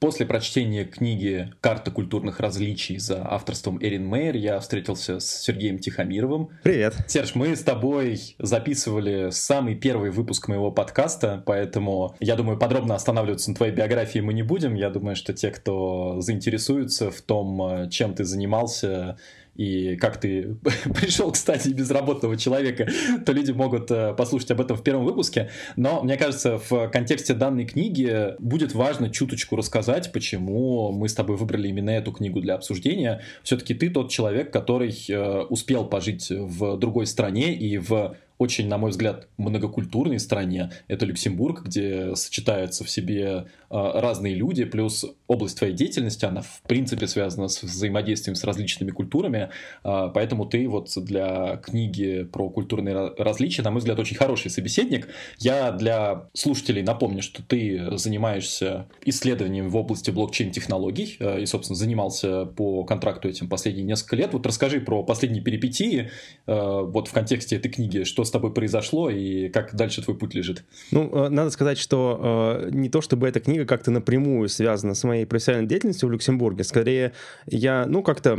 После прочтения книги «Карта культурных различий» за авторством Эрин Мейер я встретился с Сергеем Тихомировым. Привет. Серж, мы с тобой записывали самый первый выпуск моего подкаста, поэтому, я думаю, подробно останавливаться на твоей биографии мы не будем. Я думаю, что те, кто заинтересуется в том, э, чем ты занимался, и как ты пришел кстати, безработного человека, то люди могут э, послушать об этом в первом выпуске. Но мне кажется, в контексте данной книги будет важно чуточку рассказать, почему мы с тобой выбрали именно эту книгу для обсуждения. Все-таки ты тот человек, который э, успел пожить в другой стране и в очень, на мой взгляд, многокультурной стране. Это Люксембург, где сочетаются в себе а, разные люди, плюс область твоей деятельности, она в принципе связана с взаимодействием с различными культурами, а, поэтому ты вот для книги про культурные различия, на мой взгляд, очень хороший собеседник. Я для слушателей напомню, что ты занимаешься исследованием в области блокчейн-технологий а, и, собственно, занимался по контракту этим последние несколько лет. Вот расскажи про последние перипетии вот в контексте этой книги, что с тобой произошло и как дальше твой путь лежит? Ну, э, надо сказать, что э, не то чтобы эта книга как-то напрямую связана с моей профессиональной деятельностью в Люксембурге. Скорее, я, ну, как-то э,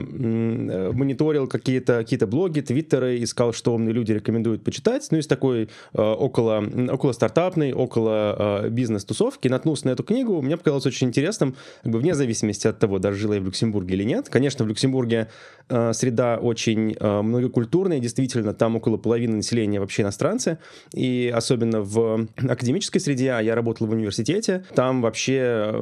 мониторил какие-то какие блоги, твиттеры, искал, что умные люди рекомендуют почитать. Ну, из такой около, около стартапной, около бизнес-тусовки наткнулся на эту книгу. Мне показалось очень интересным, как бы вне зависимости от того, даже жила я в Люксембурге или нет. Конечно, в Люксембурге среда очень многокультурная, действительно, там около половины населения стране вообще иностранцы, и особенно в академической среде, а я работал в университете, там вообще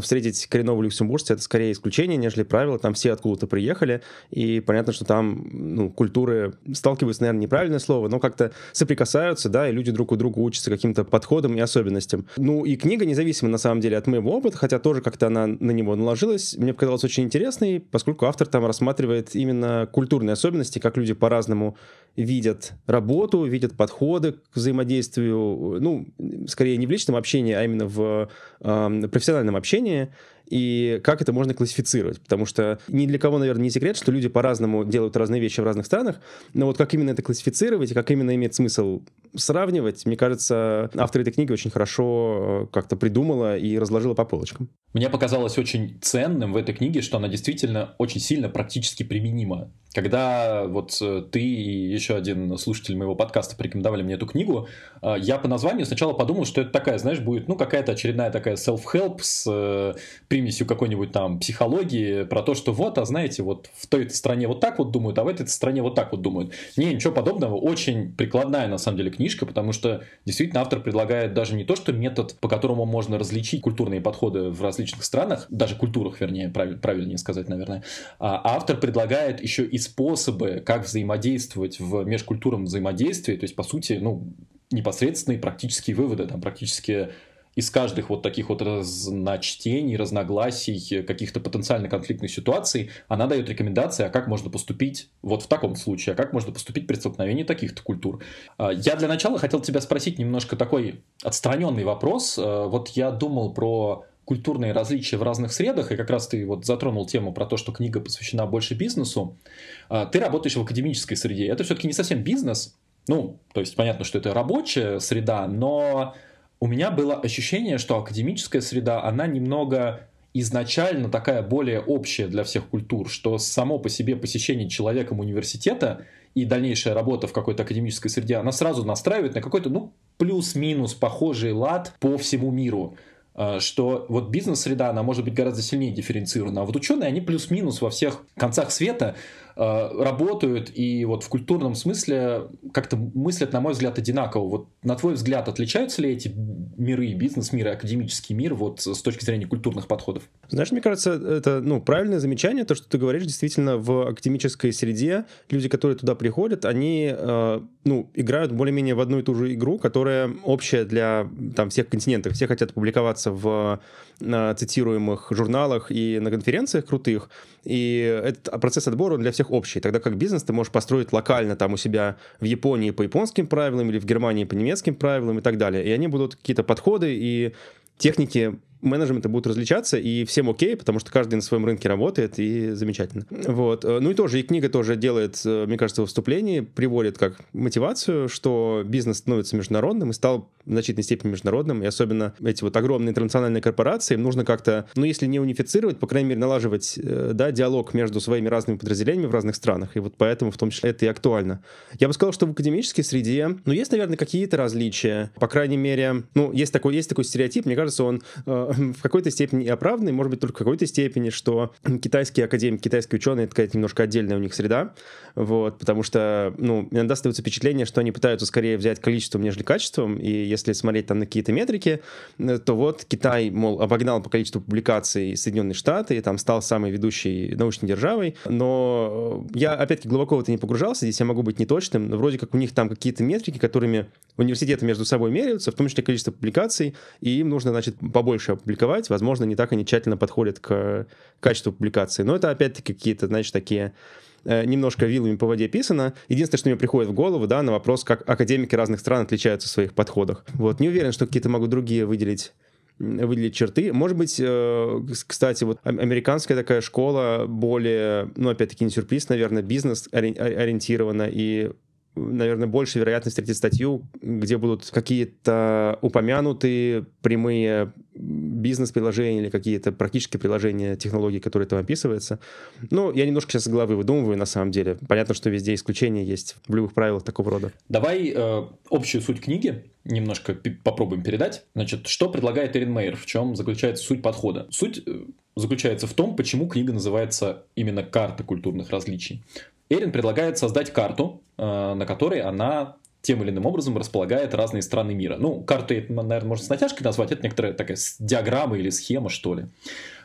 встретить коренного люксембуржца — это скорее исключение, нежели правило, там все откуда-то приехали, и понятно, что там ну, культуры сталкиваются, наверное, неправильное слово, но как-то соприкасаются, да, и люди друг у друга учатся каким-то подходом и особенностям. Ну и книга, независимо на самом деле от моего опыта, хотя тоже как-то она на него наложилась, мне показалась очень интересной, поскольку автор там рассматривает именно культурные особенности, как люди по-разному видят работу, видят подходы к взаимодействию, ну, скорее не в личном общении, а именно в э, профессиональном общении, и как это можно классифицировать. Потому что ни для кого, наверное, не секрет, что люди по-разному делают разные вещи в разных странах, но вот как именно это классифицировать и как именно имеет смысл сравнивать, мне кажется, автор этой книги очень хорошо э, как-то придумала и разложила по полочкам. Мне показалось очень ценным в этой книге, что она действительно очень сильно практически применима. Когда вот э, ты и еще один слушатель моего подкаста порекомендовали мне эту книгу, э, я по названию сначала подумал, что это такая, знаешь, будет, ну, какая-то очередная такая self-help с э, примесью какой-нибудь там психологии про то, что вот, а знаете, вот в той стране вот так вот думают, а в этой стране вот так вот думают. Не, ничего подобного. Очень прикладная, на самом деле, книжка, потому что действительно автор предлагает даже не то, что метод, по которому можно различить культурные подходы в различных странах, даже культурах, вернее, правиль, правильнее сказать, наверное, а, а автор предлагает еще и способы, как взаимодействовать в межкультурном взаимодействии, то есть, по сути, ну, непосредственные практические выводы, там практически из каждых вот таких вот разночтений, разногласий, каких-то потенциально конфликтных ситуаций, она дает рекомендации, а как можно поступить вот в таком случае, а как можно поступить при столкновении таких-то культур. А, я для начала хотел тебя спросить немножко такой отстраненный вопрос. А, вот я думал про культурные различия в разных средах, и как раз ты вот затронул тему про то, что книга посвящена больше бизнесу, а, ты работаешь в академической среде. Это все-таки не совсем бизнес, ну, то есть понятно, что это рабочая среда, но у меня было ощущение, что академическая среда, она немного изначально такая более общая для всех культур, что само по себе посещение человеком университета и дальнейшая работа в какой-то академической среде, она сразу настраивает на какой-то, ну, плюс-минус похожий лад по всему миру а, что вот бизнес-среда, она может быть гораздо сильнее дифференцирована, а вот ученые, они плюс-минус во всех концах света Э, работают и вот в культурном смысле как-то мыслят, на мой взгляд, одинаково. Вот на твой взгляд, отличаются ли эти миры, бизнес-мир и академический мир вот с точки зрения культурных подходов? Знаешь, мне кажется, это ну, правильное замечание, то, что ты говоришь, действительно, в академической среде люди, которые туда приходят, они э, ну, играют более-менее в одну и ту же игру, которая общая для там, всех континентов. Все хотят публиковаться в цитируемых журналах и на конференциях крутых, и этот а, процесс отбора, он для всех общий. Тогда как бизнес ты можешь построить локально там у себя в Японии по японским правилам или в Германии по немецким правилам и так далее. И они будут какие-то подходы и техники менеджменты будут различаться, и всем окей, потому что каждый на своем рынке работает, и замечательно. Вот. Э, ну и тоже, и книга тоже делает, э, мне кажется, вступление приводит как мотивацию, что бизнес становится международным и стал в значительной степени международным, и особенно эти вот огромные интернациональные корпорации, им нужно как-то, ну если не унифицировать, по крайней мере, налаживать, э, да, диалог между своими разными подразделениями в разных странах, и вот поэтому в том числе это и актуально. Я бы сказал, что в академической среде, ну есть, наверное, какие-то различия, по крайней мере, ну есть такой, есть такой стереотип, мне кажется, он в какой-то степени и оправданный, может быть, только в какой-то степени, что китайские академики, китайские ученые, это какая-то немножко отдельная у них среда, вот, потому что, ну, иногда остается впечатление, что они пытаются скорее взять количеством, нежели качеством, и если смотреть там на какие-то метрики, э, то вот Китай, мол, обогнал по количеству публикаций Соединенные Штаты, и там стал самой ведущей научной державой, но э, я, опять-таки, глубоко в это не погружался, здесь я могу быть неточным, но вроде как у них там какие-то метрики, которыми университеты между собой меряются, в том числе количество публикаций, и им нужно, значит, побольше опубликовать, возможно, не так они тщательно подходят к э, качеству публикации, но это, опять-таки, какие-то, значит, такие Э, немножко вилами по воде писано. Единственное, что мне приходит в голову, да, на вопрос, как академики разных стран отличаются в своих подходах. Вот, не уверен, что какие-то могу другие выделить выделить черты. Может быть, э, кстати, вот американская такая школа более, ну, опять-таки, не сюрприз, наверное, бизнес ориентирована и наверное, больше вероятность встретить статью, где будут какие-то упомянутые прямые бизнес-приложения или какие-то практические приложения технологий, которые там описываются. Ну, я немножко сейчас главы выдумываю, на самом деле. Понятно, что везде исключения есть в любых правилах такого рода. Давай э, общую суть книги немножко попробуем передать. Значит, что предлагает Эрин Мейер? В чем заключается суть подхода? Суть э, заключается в том, почему книга называется именно «Карта культурных различий». Эрин предлагает создать карту, э, на которой она тем или иным образом располагает разные страны мира. Ну, карты, наверное, можно с натяжкой назвать, это некоторая такая диаграмма или схема, что ли.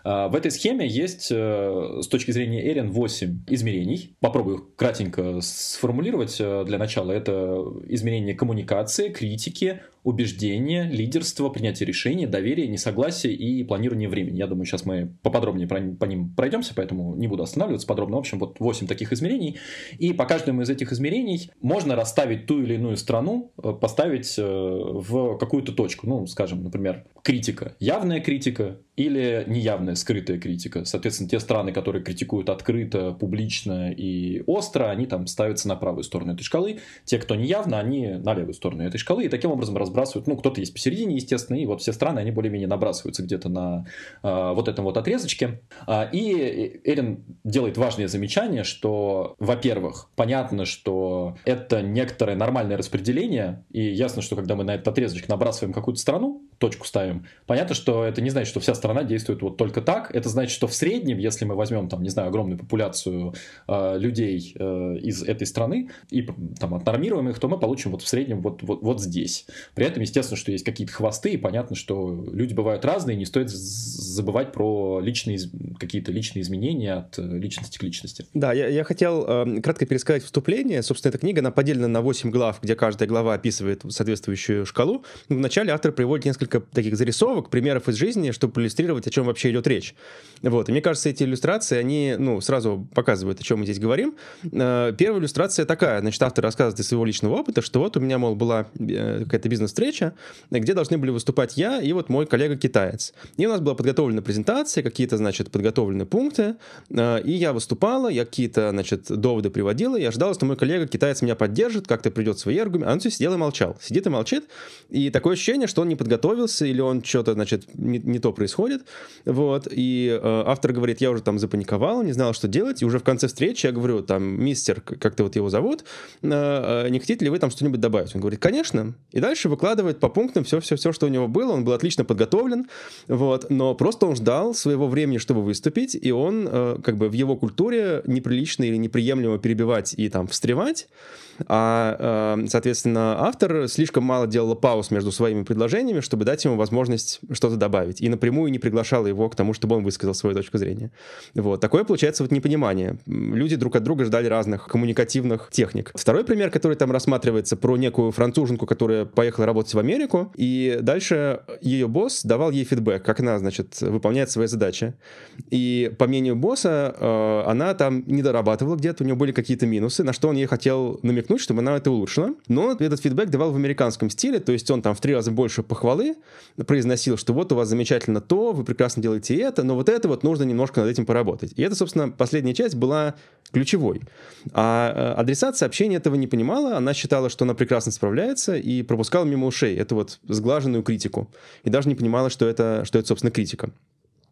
А, в этой схеме есть, э, с точки зрения Эрин, 8 измерений. Попробую их кратенько сформулировать э, для начала. Это измерение коммуникации, критики, убеждения, лидерство, принятие решений, доверие, несогласие и планирование времени. Я думаю, сейчас мы поподробнее про, по ним пройдемся, поэтому не буду останавливаться подробно. В общем, вот 8 таких измерений. И по каждому из этих измерений можно расставить ту или иную страну, э, поставить э, в какую-то точку. Ну, скажем, например, критика. Явная критика или неявная, скрытая критика. Соответственно, те страны, которые критикуют открыто, публично и остро, они там ставятся на правую сторону этой шкалы. Те, кто неявно, они на левую сторону этой шкалы. И таким образом разбрасываются набрасывают, ну, кто-то есть посередине, естественно, и вот все страны, они более-менее набрасываются где-то на э, вот этом вот отрезочке. А, и Эрин делает важное замечание, что, во-первых, понятно, что это некоторое нормальное распределение, и ясно, что когда мы на этот отрезочек набрасываем какую-то страну, точку ставим, понятно, что это не значит, что вся страна действует вот только так, это значит, что в среднем, если мы возьмем, там, не знаю, огромную популяцию э, людей э, из этой страны и там отнормируем их, то мы получим вот в среднем вот, вот, вот здесь. При при этом, естественно, что есть какие-то хвосты, и понятно, что люди бывают разные, не стоит забывать про личные, какие-то личные изменения от э, личности к личности. Да, я, я хотел э, кратко пересказать вступление. Собственно, эта книга, она поделена на 8 глав, где каждая глава описывает соответствующую шкалу. Ну, вначале автор приводит несколько таких зарисовок, примеров из жизни, чтобы иллюстрировать, о чем вообще идет речь. Вот, и мне кажется, эти иллюстрации, они, ну, сразу показывают, о чем мы здесь говорим. Э, первая иллюстрация такая, значит, автор рассказывает из своего личного опыта, что вот у меня, мол, была э, какая-то бизнес встреча, где должны были выступать я и вот мой коллега-китаец. И у нас была подготовлена презентация, какие-то, значит, подготовленные пункты, э, и я выступала, я какие-то, значит, доводы приводила, я ждал, что мой коллега-китаец меня поддержит, как-то придет свои аргументы, а он все сидел и молчал, сидит и молчит, и такое ощущение, что он не подготовился, или он что-то, значит, не, не то происходит, вот, и э, автор говорит, я уже там запаниковал, не знал, что делать, и уже в конце встречи я говорю, там, мистер, как-то вот его зовут, э, э, не хотите ли вы там что-нибудь добавить? Он говорит, конечно, и дальше выкладывает по пунктам все-все-все, что у него было. Он был отлично подготовлен, вот, но просто он ждал своего времени, чтобы выступить, и он, э, как бы, в его культуре неприлично или неприемлемо перебивать и там встревать, а, э, соответственно, автор слишком мало делал пауз между своими предложениями, чтобы дать ему возможность что-то добавить, и напрямую не приглашал его к тому, чтобы он высказал свою точку зрения. Вот, такое получается вот непонимание. Люди друг от друга ждали разных коммуникативных техник. Второй пример, который там рассматривается, про некую француженку, которая поехала работать в Америку, и дальше ее босс давал ей фидбэк, как она, значит, выполняет свои задачи. И по мнению босса, э, она там не дорабатывала где-то, у нее были какие-то минусы, на что он ей хотел намекнуть, чтобы она это улучшила. Но этот фидбэк давал в американском стиле, то есть он там в три раза больше похвалы произносил, что вот у вас замечательно то, вы прекрасно делаете это, но вот это вот нужно немножко над этим поработать. И это, собственно, последняя часть была ключевой. А э, адресат сообщения этого не понимала, она считала, что она прекрасно справляется и пропускала мимо мимо ушей, это вот сглаженную критику, и даже не понимала, что это, что это собственно, критика.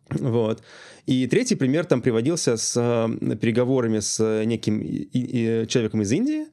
Вот. И третий пример там приводился с э, переговорами с э, неким и, и, человеком из Индии,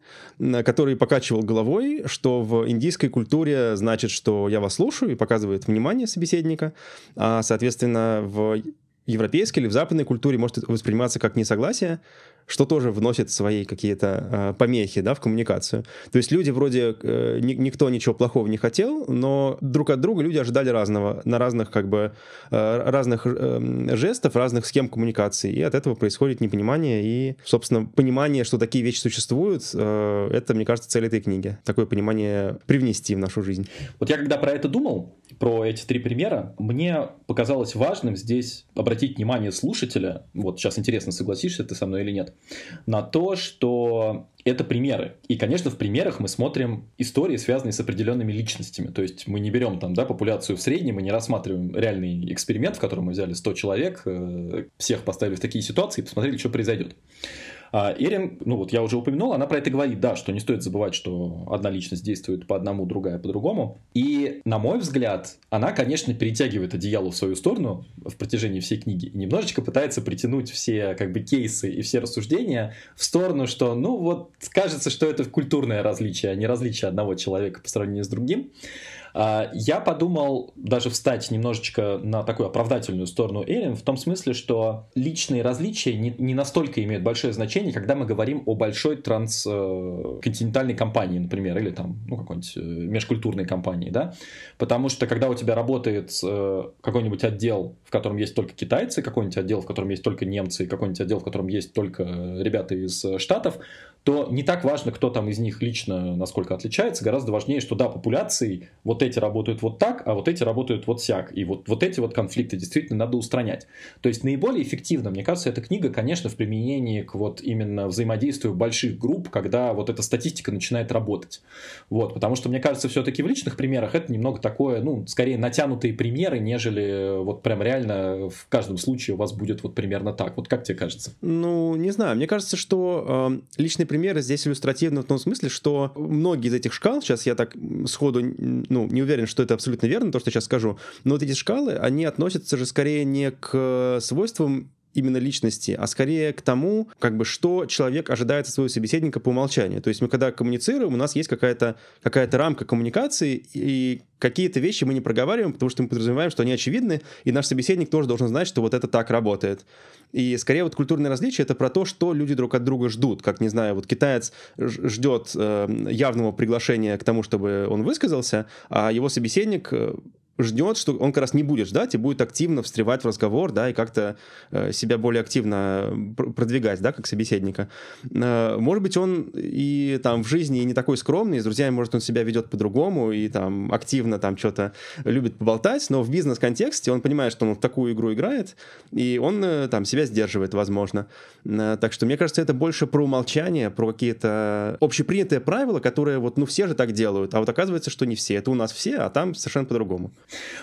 который покачивал головой, что в индийской культуре значит, что я вас слушаю и показывает внимание собеседника, а, соответственно, в европейской или в западной культуре может восприниматься как несогласие, что тоже вносит свои какие-то э, помехи да, в коммуникацию. То есть люди вроде, э, ни, никто ничего плохого не хотел, но друг от друга люди ожидали разного, на разных как бы, э, разных э, жестов, разных схем коммуникации, и от этого происходит непонимание и, собственно, понимание, что такие вещи существуют, э, это, мне кажется, цель этой книги. Такое понимание привнести в нашу жизнь. Вот я когда про это думал, про эти три примера, мне показалось важным здесь обратить внимание слушателя, вот сейчас интересно, согласишься ты со мной или нет, на то, что это примеры. И, конечно, в примерах мы смотрим истории, связанные с определенными личностями. То есть мы не берем там, да, популяцию в среднем, мы не рассматриваем реальный эксперимент, в котором мы взяли 100 человек, э, всех поставили в такие ситуации и посмотрели, что произойдет. А Эрин, ну вот я уже упомянул, она про это говорит, да, что не стоит забывать, что одна личность действует по одному, другая по-другому. И, на мой взгляд, она, конечно, перетягивает одеяло в свою сторону в протяжении всей книги и немножечко пытается притянуть все как бы кейсы и все рассуждения в сторону, что, ну вот, кажется, что это культурное различие, а не различие одного человека по сравнению с другим. А, я подумал даже встать немножечко на такую оправдательную сторону Эллен, в том смысле, что личные различия не, не настолько имеют большое значение, когда мы говорим о большой трансконтинентальной э, компании, например, или там, ну, какой-нибудь э, межкультурной компании, да, потому что когда у тебя работает э, какой-нибудь отдел, в котором есть только китайцы, какой-нибудь отдел, в котором есть только немцы, какой-нибудь отдел, в котором есть только ребята из Штатов, то не так важно, кто там из них лично насколько отличается, гораздо важнее, что да, популяции вот эти работают вот так, а вот эти работают вот сяк. И вот, вот эти вот конфликты действительно надо устранять. То есть наиболее эффективно, мне кажется, эта книга, конечно, в применении к вот именно взаимодействию больших групп, когда вот эта статистика начинает работать. Вот, потому что, мне кажется, все-таки в личных примерах это немного такое, ну, скорее натянутые примеры, нежели вот прям реально в каждом случае у вас будет вот примерно так. Вот как тебе кажется? Ну, не знаю. Мне кажется, что э, личные примеры здесь иллюстративны в том смысле, что многие из этих шкал, сейчас я так сходу ну, не уверен, что это абсолютно верно, то, что я сейчас скажу, но вот эти шкалы, они относятся же скорее не к э, свойствам именно личности, а скорее к тому, как бы, что человек ожидает от своего собеседника по умолчанию. То есть мы когда коммуницируем, у нас есть какая-то какая рамка коммуникации, и какие-то вещи мы не проговариваем, потому что мы подразумеваем, что они очевидны, и наш собеседник тоже должен знать, что вот это так работает. И скорее вот культурные различия — это про то, что люди друг от друга ждут. Как, не знаю, вот китаец ждет э, явного приглашения к тому, чтобы он высказался, а его собеседник э, ждет, что он как раз не будет ждать и будет активно встревать в разговор, да, и как-то э, себя более активно э, продвигать, да, как собеседника. Э, может быть, он и там в жизни не такой скромный, с друзьями, может, он себя ведет по-другому и там активно там что-то любит поболтать, но в бизнес-контексте он понимает, что он в такую игру играет, и он там себя сдерживает, возможно. Так что, мне кажется, это больше про умолчание, про какие-то общепринятые правила, которые вот, ну, все же так делают, а вот оказывается, что не все. Это у нас все, а там совершенно по-другому.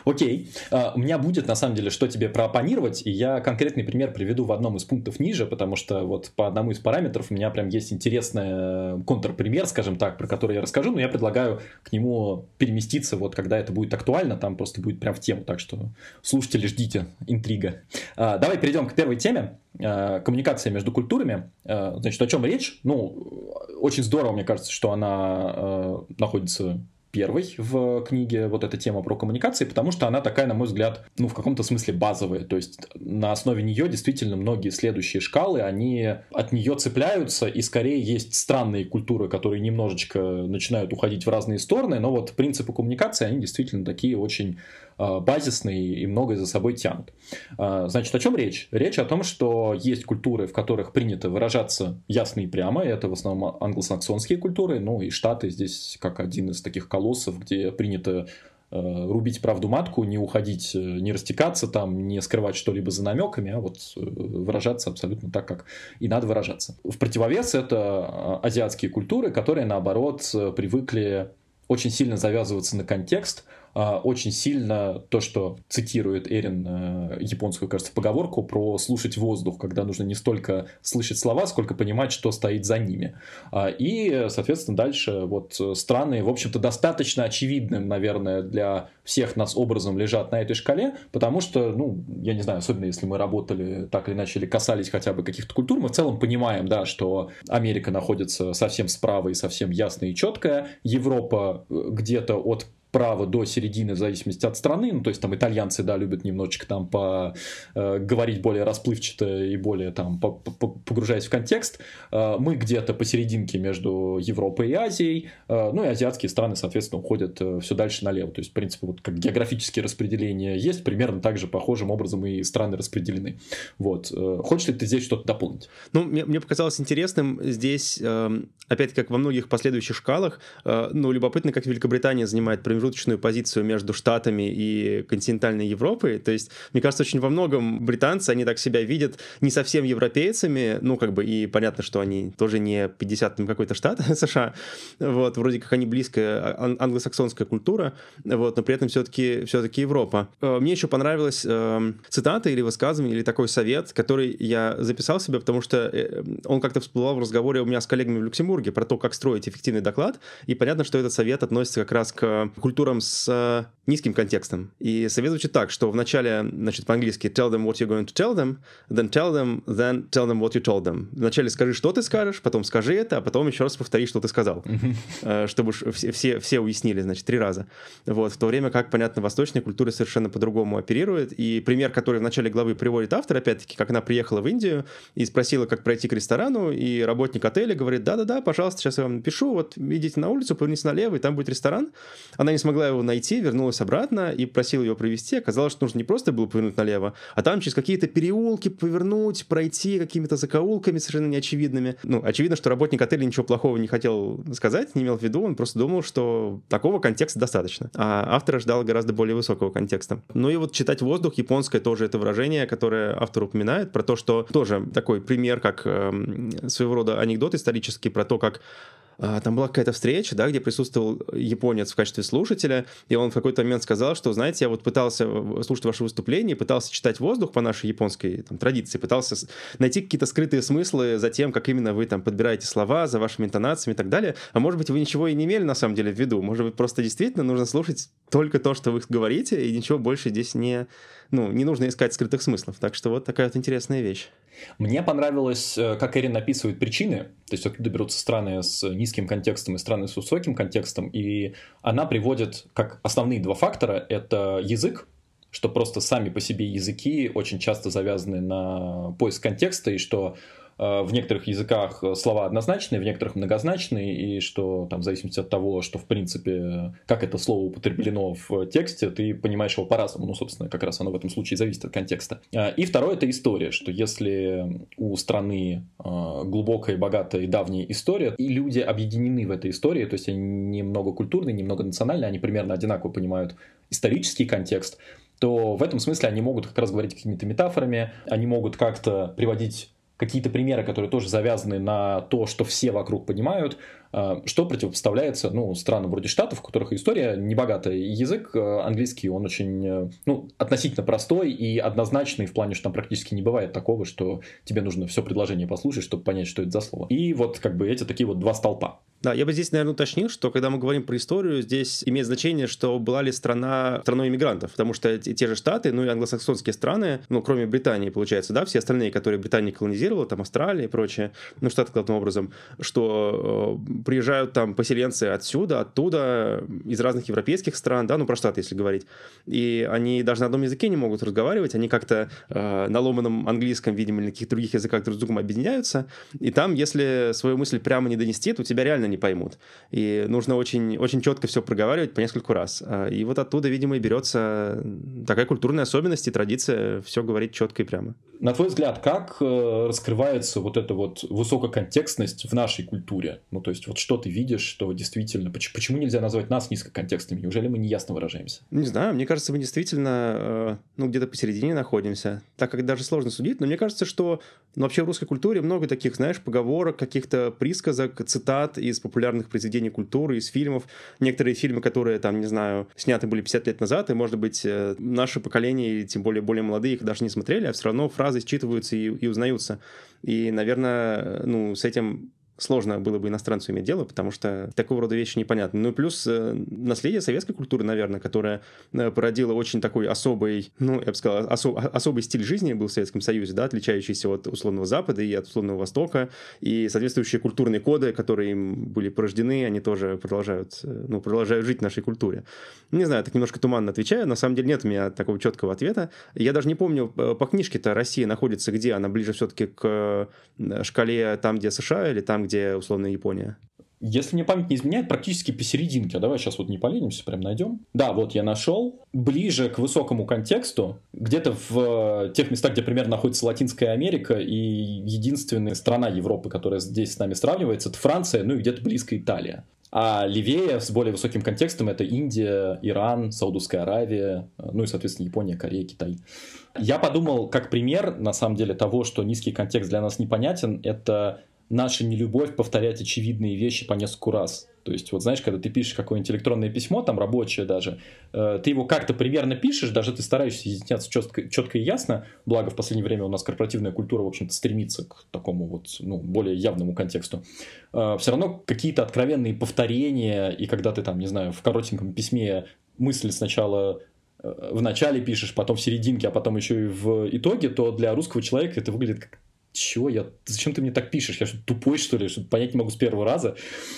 Окей, uh, у меня будет на самом деле, что тебе проопонировать, и я конкретный пример приведу в одном из пунктов ниже, потому что вот по одному из параметров у меня прям есть интересный э, контрпример, скажем так, про который я расскажу, но я предлагаю к нему переместиться, вот когда это будет актуально, там просто будет прям в тему, так что слушатели, ждите, интрига. Uh, давай перейдем к первой теме, uh, коммуникация между культурами. Значит, о чем речь? Ну, очень здорово, мне кажется, что она э, находится первой в книге вот эта тема про коммуникации, потому что она такая, на мой взгляд, ну, в каком-то смысле базовая. То есть на основе нее действительно многие следующие шкалы, они от нее цепляются, и скорее есть странные культуры, которые немножечко начинают уходить в разные стороны, но вот принципы коммуникации, они действительно такие очень а, базисные и многое за собой тянут. А, значит, о чем речь? Речь о том, что есть культуры, в которых принято выражаться ясно и прямо, это в основном англосаксонские культуры, ну и Штаты здесь как один из таких колоссов, где принято э, рубить правду матку, не уходить, э, не растекаться там, не скрывать что-либо за намеками, а вот э, выражаться абсолютно так, как и надо выражаться. В противовес это азиатские культуры, которые, наоборот, привыкли очень сильно завязываться на контекст – а, очень сильно то, что цитирует Эрин э, японскую, кажется, поговорку про слушать воздух, когда нужно не столько слышать слова, сколько понимать, что стоит за ними. А, и, соответственно, дальше вот э, страны, в общем-то, достаточно очевидным, наверное, для всех нас образом лежат на этой шкале, потому что, ну, я не знаю, особенно если мы работали так или иначе или касались хотя бы каких-то культур, мы в целом понимаем, да, что Америка находится совсем справа и совсем ясно и четкая, Европа э, где-то от право до середины, в зависимости от страны. Ну, то есть там итальянцы, да, любят немножечко там по, э, говорить более расплывчато и более там по, по, погружаясь в контекст. Э, мы где-то посерединке между Европой и Азией. Э, ну и азиатские страны, соответственно, уходят э, все дальше налево. То есть, в принципе, вот как географические распределения есть, примерно так же похожим образом и страны распределены. Вот. Э, хочешь ли ты здесь что-то дополнить? Ну, мне, мне показалось интересным здесь, э, опять как во многих последующих шкалах, э, ну, любопытно, как Великобритания занимает примерно промежуточную позицию между Штатами и континентальной Европой. То есть, мне кажется, очень во многом британцы, они так себя видят не совсем европейцами, ну, как бы, и понятно, что они тоже не 50-м какой-то штат США, вот, вроде как они близкая а, ан- англосаксонская культура, вот, но при этом все-таки все таки Европа. Э, мне еще понравилась э, цитата или высказывание, или такой совет, который я записал себе, потому что э, э, он как-то всплывал в разговоре у меня с коллегами в Люксембурге про то, как строить эффективный доклад, и понятно, что этот совет относится как раз к культуре культурам с э, низким контекстом. И совет звучит так, что вначале, значит, по-английски tell them what you're going to tell them, then tell them, then tell them what you told them. Вначале скажи, что ты скажешь, потом скажи это, а потом еще раз повтори, что ты сказал, э, чтобы все, все, все уяснили, значит, три раза. Вот, в то время как, понятно, восточная культура совершенно по-другому оперирует, и пример, который в начале главы приводит автор, опять-таки, как она приехала в Индию и спросила, как пройти к ресторану, и работник отеля говорит, да-да-да, пожалуйста, сейчас я вам напишу, вот идите на улицу, поверните налево, и там будет ресторан. Она не смогла его найти, вернулась обратно и просила его провести. Оказалось, что нужно не просто было повернуть налево, а там через какие-то переулки повернуть, пройти какими-то закоулками совершенно неочевидными. Ну, очевидно, что работник отеля ничего плохого не хотел сказать, не имел в виду, он просто думал, что такого контекста достаточно. А автора ждал гораздо более высокого контекста. Ну и вот читать воздух, японское тоже это выражение, которое автор упоминает, про то, что тоже такой пример, как э, своего рода анекдот исторический про то, как а, там была какая-то встреча, да, где присутствовал японец в качестве слушателя, и он в какой-то момент сказал, что, знаете, я вот пытался слушать ваше выступление, пытался читать воздух по нашей японской там, традиции, пытался найти какие-то скрытые смыслы за тем, как именно вы там подбираете слова, за вашими интонациями и так далее. А может быть, вы ничего и не имели на самом деле в виду. Может быть, просто действительно нужно слушать только то, что вы говорите, и ничего больше здесь не ну, не нужно искать скрытых смыслов. Так что вот такая вот интересная вещь. Мне понравилось, э, как Эрин описывает причины, то есть откуда берутся страны с низким контекстом и страны с высоким контекстом, и она приводит как основные два фактора, это язык, что просто сами по себе языки очень часто завязаны на поиск контекста, и что Э, в некоторых языках слова однозначные, в некоторых многозначные, и что там в зависимости от того, что в принципе, как это слово употреблено в тексте, ты понимаешь его по-разному. Ну, собственно, как раз оно в этом случае зависит от контекста. Э, и второе — это история, что если у страны э, глубокая, богатая и давняя история, и люди объединены в этой истории, то есть они немного культурные, немного национальные, они примерно одинаково понимают исторический контекст, то в этом смысле они могут как раз говорить какими-то метафорами, они могут как-то приводить какие-то примеры, которые тоже завязаны на то, что все вокруг понимают, а, что противопоставляется ну, странам вроде Штатов, у которых история небогатая. Язык э, английский, он очень э, ну, относительно простой и однозначный в плане, что там практически не бывает такого, что тебе нужно все предложение послушать, чтобы понять, что это за слово. И вот как бы эти такие вот два столпа. Да, я бы здесь, наверное, уточнил, что когда мы говорим про историю, здесь имеет значение, что была ли страна страной иммигрантов, потому что те же Штаты, ну и англосаксонские страны, ну кроме Британии, получается, да, все остальные, которые Британия колонизировала, там Австралия и прочее, ну штаты главным образом, что э, приезжают там поселенцы отсюда, оттуда, из разных европейских стран, да, ну про штаты, если говорить. И они даже на одном языке не могут разговаривать, они как-то э, на ломаном английском, видимо, или на каких-то других языках друг с другом объединяются. И там, если свою мысль прямо не донести, то тебя реально не поймут. И нужно очень, очень четко все проговаривать по нескольку раз. Э, и вот оттуда, видимо, и берется такая культурная особенность и традиция все говорить четко и прямо. На твой взгляд, как э, раскрывается вот эта вот высококонтекстность в нашей культуре? Ну, то есть вот что ты видишь, что действительно... Почему нельзя назвать нас низкоконтекстными? Неужели мы не ясно выражаемся? Не знаю, мне кажется, мы действительно э, ну, где-то посередине находимся. Так как даже сложно судить, но мне кажется, что ну, вообще в русской культуре много таких, знаешь, поговорок, каких-то присказок, цитат из популярных произведений культуры, из фильмов. Некоторые фильмы, которые, там, не знаю, сняты были 50 лет назад, и, может быть, э, наше поколение, тем более более молодые, их даже не смотрели, а все равно фразы считываются и, и узнаются. И, наверное, ну, с этим сложно было бы иностранцу иметь дело, потому что такого рода вещи непонятны. Ну и плюс э, наследие советской культуры, наверное, которая э, породило очень такой особый, ну, я бы сказал, а, особ, а, особый стиль жизни был в Советском Союзе, да, отличающийся от условного Запада и от условного Востока, и соответствующие культурные коды, которые им были порождены, они тоже продолжают, э, ну, продолжают жить в нашей культуре. Не знаю, так немножко туманно отвечаю, на самом деле нет у меня такого четкого ответа. Я даже не помню, по книжке-то Россия находится где, она ближе все-таки к шкале там, где США или там, где условно Япония? Если мне память не изменяет, практически посерединке. А давай сейчас вот не поленимся, прям найдем. Да, вот я нашел. Ближе к высокому контексту, где-то в э, тех местах, где примерно находится Латинская Америка и единственная страна Европы, которая здесь с нами сравнивается, это Франция, ну и где-то близко Италия. А левее, с более высоким контекстом, это Индия, Иран, Саудовская Аравия, э, ну и, соответственно, Япония, Корея, Китай. Я подумал, как пример, на самом деле, того, что низкий контекст для нас непонятен, это наша нелюбовь повторять очевидные вещи по нескольку раз. То есть, вот знаешь, когда ты пишешь какое-нибудь электронное письмо, там рабочее даже, э, ты его как-то примерно пишешь, даже ты стараешься изъясняться четко, четко и ясно, благо в последнее время у нас корпоративная культура, в общем-то, стремится к такому вот, ну, более явному контексту. Э, все равно какие-то откровенные повторения, и когда ты там, не знаю, в коротеньком письме мысли сначала э, в начале пишешь, потом в серединке, а потом еще и в итоге, то для русского человека это выглядит как чего я, зачем ты мне так пишешь, я что, тупой, что ли, что понять не могу с первого раза.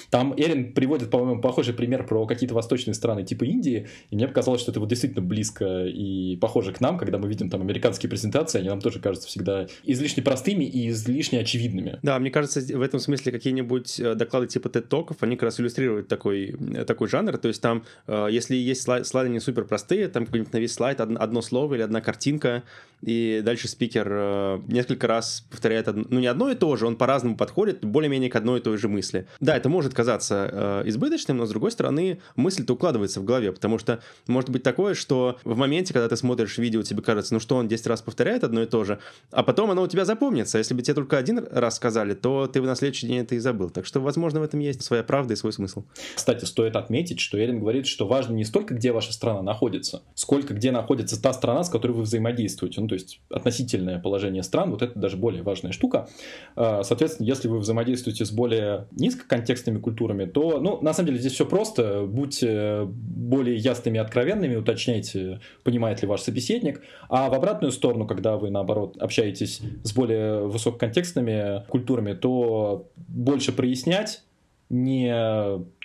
Там Эрин приводит, по-моему, похожий пример про какие-то восточные страны типа Индии, и мне показалось, что это вот действительно близко и похоже к нам, когда мы видим там американские презентации, они нам тоже кажутся всегда излишне простыми и излишне очевидными. Да, мне кажется, в этом смысле какие-нибудь э, доклады типа TED-токов, они как раз иллюстрируют такой, э, такой жанр, то есть там, э, если есть слайды не супер простые, там какой-нибудь на весь слайд одно слово или одна картинка, и дальше спикер э, несколько раз повторяет, одно, ну не одно и то же, он по-разному подходит, более-менее к одной и той же мысли. Да, это может казаться э, избыточным, но с другой стороны мысль-то укладывается в голове, потому что может быть такое, что в моменте, когда ты смотришь видео, тебе кажется, ну что он 10 раз повторяет одно и то же, а потом оно у тебя запомнится. А если бы тебе только один раз сказали, то ты бы на следующий день это и забыл. Так что, возможно, в этом есть своя правда и свой смысл. Кстати, стоит отметить, что Эллен говорит, что важно не столько, где ваша страна находится, сколько где находится та страна, с которой вы взаимодействуете. Ну, то есть относительное положение стран, вот это даже более важная штука. А, соответственно, если вы взаимодействуете с более низкоконтекстными культурами, то, ну, на самом деле здесь все просто, будьте более ясными и откровенными, уточняйте, понимает ли ваш собеседник, а в обратную сторону, когда вы, наоборот, общаетесь с более высококонтекстными культурами, то больше прояснять, не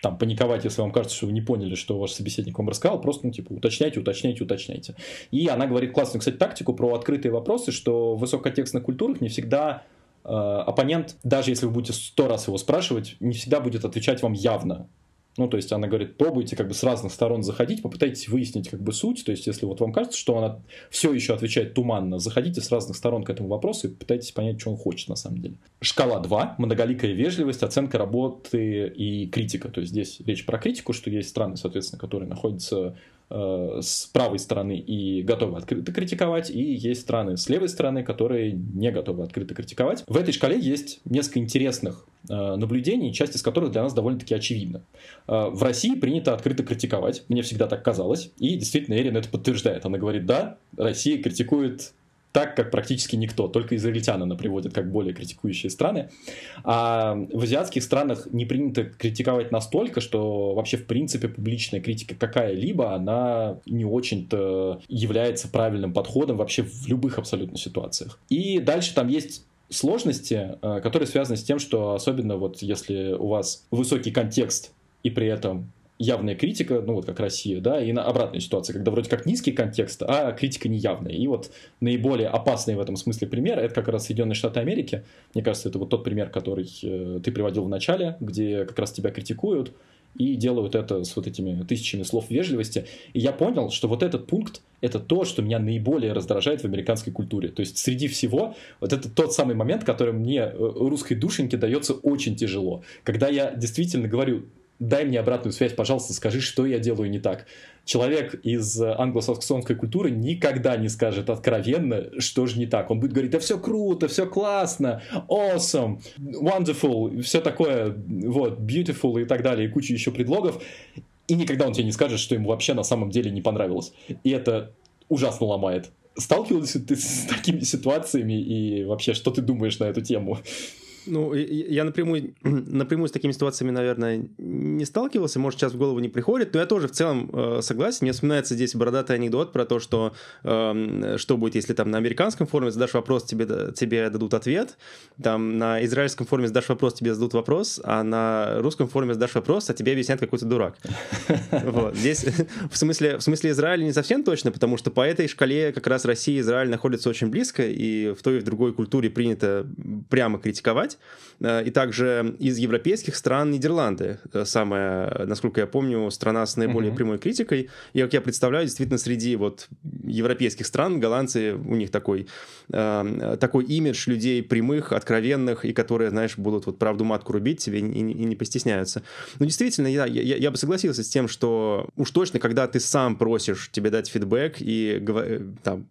там, паниковать, если вам кажется, что вы не поняли, что ваш собеседник вам рассказал, просто, ну, типа, уточняйте, уточняйте, уточняйте. И она говорит классную, кстати, тактику про открытые вопросы, что в высококонтекстных культурах не всегда э, оппонент, даже если вы будете сто раз его спрашивать, не всегда будет отвечать вам явно. Ну, то есть она говорит, пробуйте как бы с разных сторон заходить, попытайтесь выяснить как бы суть. То есть если вот вам кажется, что она все еще отвечает туманно, заходите с разных сторон к этому вопросу и пытайтесь понять, что он хочет на самом деле. Шкала 2, многоликая вежливость, оценка работы и критика. То есть здесь речь про критику, что есть страны, соответственно, которые находятся Э, с правой стороны и готовы открыто критиковать, и есть страны с левой стороны, которые не готовы открыто критиковать. В этой шкале есть несколько интересных э, наблюдений, часть из которых для нас довольно-таки очевидна. Э, в России принято открыто критиковать, мне всегда так казалось, и действительно Эрин это подтверждает. Она говорит, да, Россия критикует так как практически никто. Только израильтяна она приводит как более критикующие страны. А в азиатских странах не принято критиковать настолько, что вообще в принципе публичная критика какая-либо, она не очень-то является правильным подходом вообще в любых абсолютно ситуациях. И дальше там есть сложности, э, которые связаны с тем, что особенно вот если у вас высокий контекст и при этом явная критика, ну вот как Россия, да, и на обратная ситуация, когда вроде как низкий контекст, а критика неявная. И вот наиболее опасный в этом смысле пример, это как раз Соединенные Штаты Америки. Мне кажется, это вот тот пример, который э, ты приводил в начале, где как раз тебя критикуют и делают это с вот этими тысячами слов вежливости. И я понял, что вот этот пункт — это то, что меня наиболее раздражает в американской культуре. То есть среди всего вот это тот самый момент, который мне э, русской душеньке дается очень тяжело. Когда я действительно говорю дай мне обратную связь, пожалуйста, скажи, что я делаю не так. Человек из э, англосаксонской культуры никогда не скажет откровенно, что же не так. Он будет говорить, да все круто, все классно, awesome, wonderful, все такое, вот, beautiful и так далее, и куча еще предлогов. И никогда он тебе не скажет, что ему вообще на самом деле не понравилось. И это ужасно ломает. Сталкивался ты с такими ситуациями и вообще, что ты думаешь на эту тему? Ну, я напрямую, напрямую с такими ситуациями, наверное, не сталкивался, может, сейчас в голову не приходит, но я тоже в целом э, согласен. Мне вспоминается здесь бородатый анекдот про то, что э, что будет, если там на американском форуме задашь вопрос, тебе, тебе дадут ответ, там на израильском форуме задашь вопрос, тебе зададут вопрос, а на русском форуме задашь вопрос, а тебе объяснят какой-то дурак. Вот. Здесь в смысле, в смысле Израиля не совсем точно, потому что по этой шкале как раз Россия и Израиль находятся очень близко, и в той и в другой культуре принято прямо критиковать признать. Э, и также из европейских стран Нидерланды. Э, самая, насколько я помню, страна с наиболее mm-hmm. прямой критикой. И, как я представляю, действительно, среди вот европейских стран голландцы, у них такой, э, такой имидж людей прямых, откровенных, и которые, знаешь, будут вот правду матку рубить тебе и, и не постесняются. Но ну, действительно, я, я, я бы согласился с тем, что уж точно, когда ты сам просишь тебе дать фидбэк, и э, там,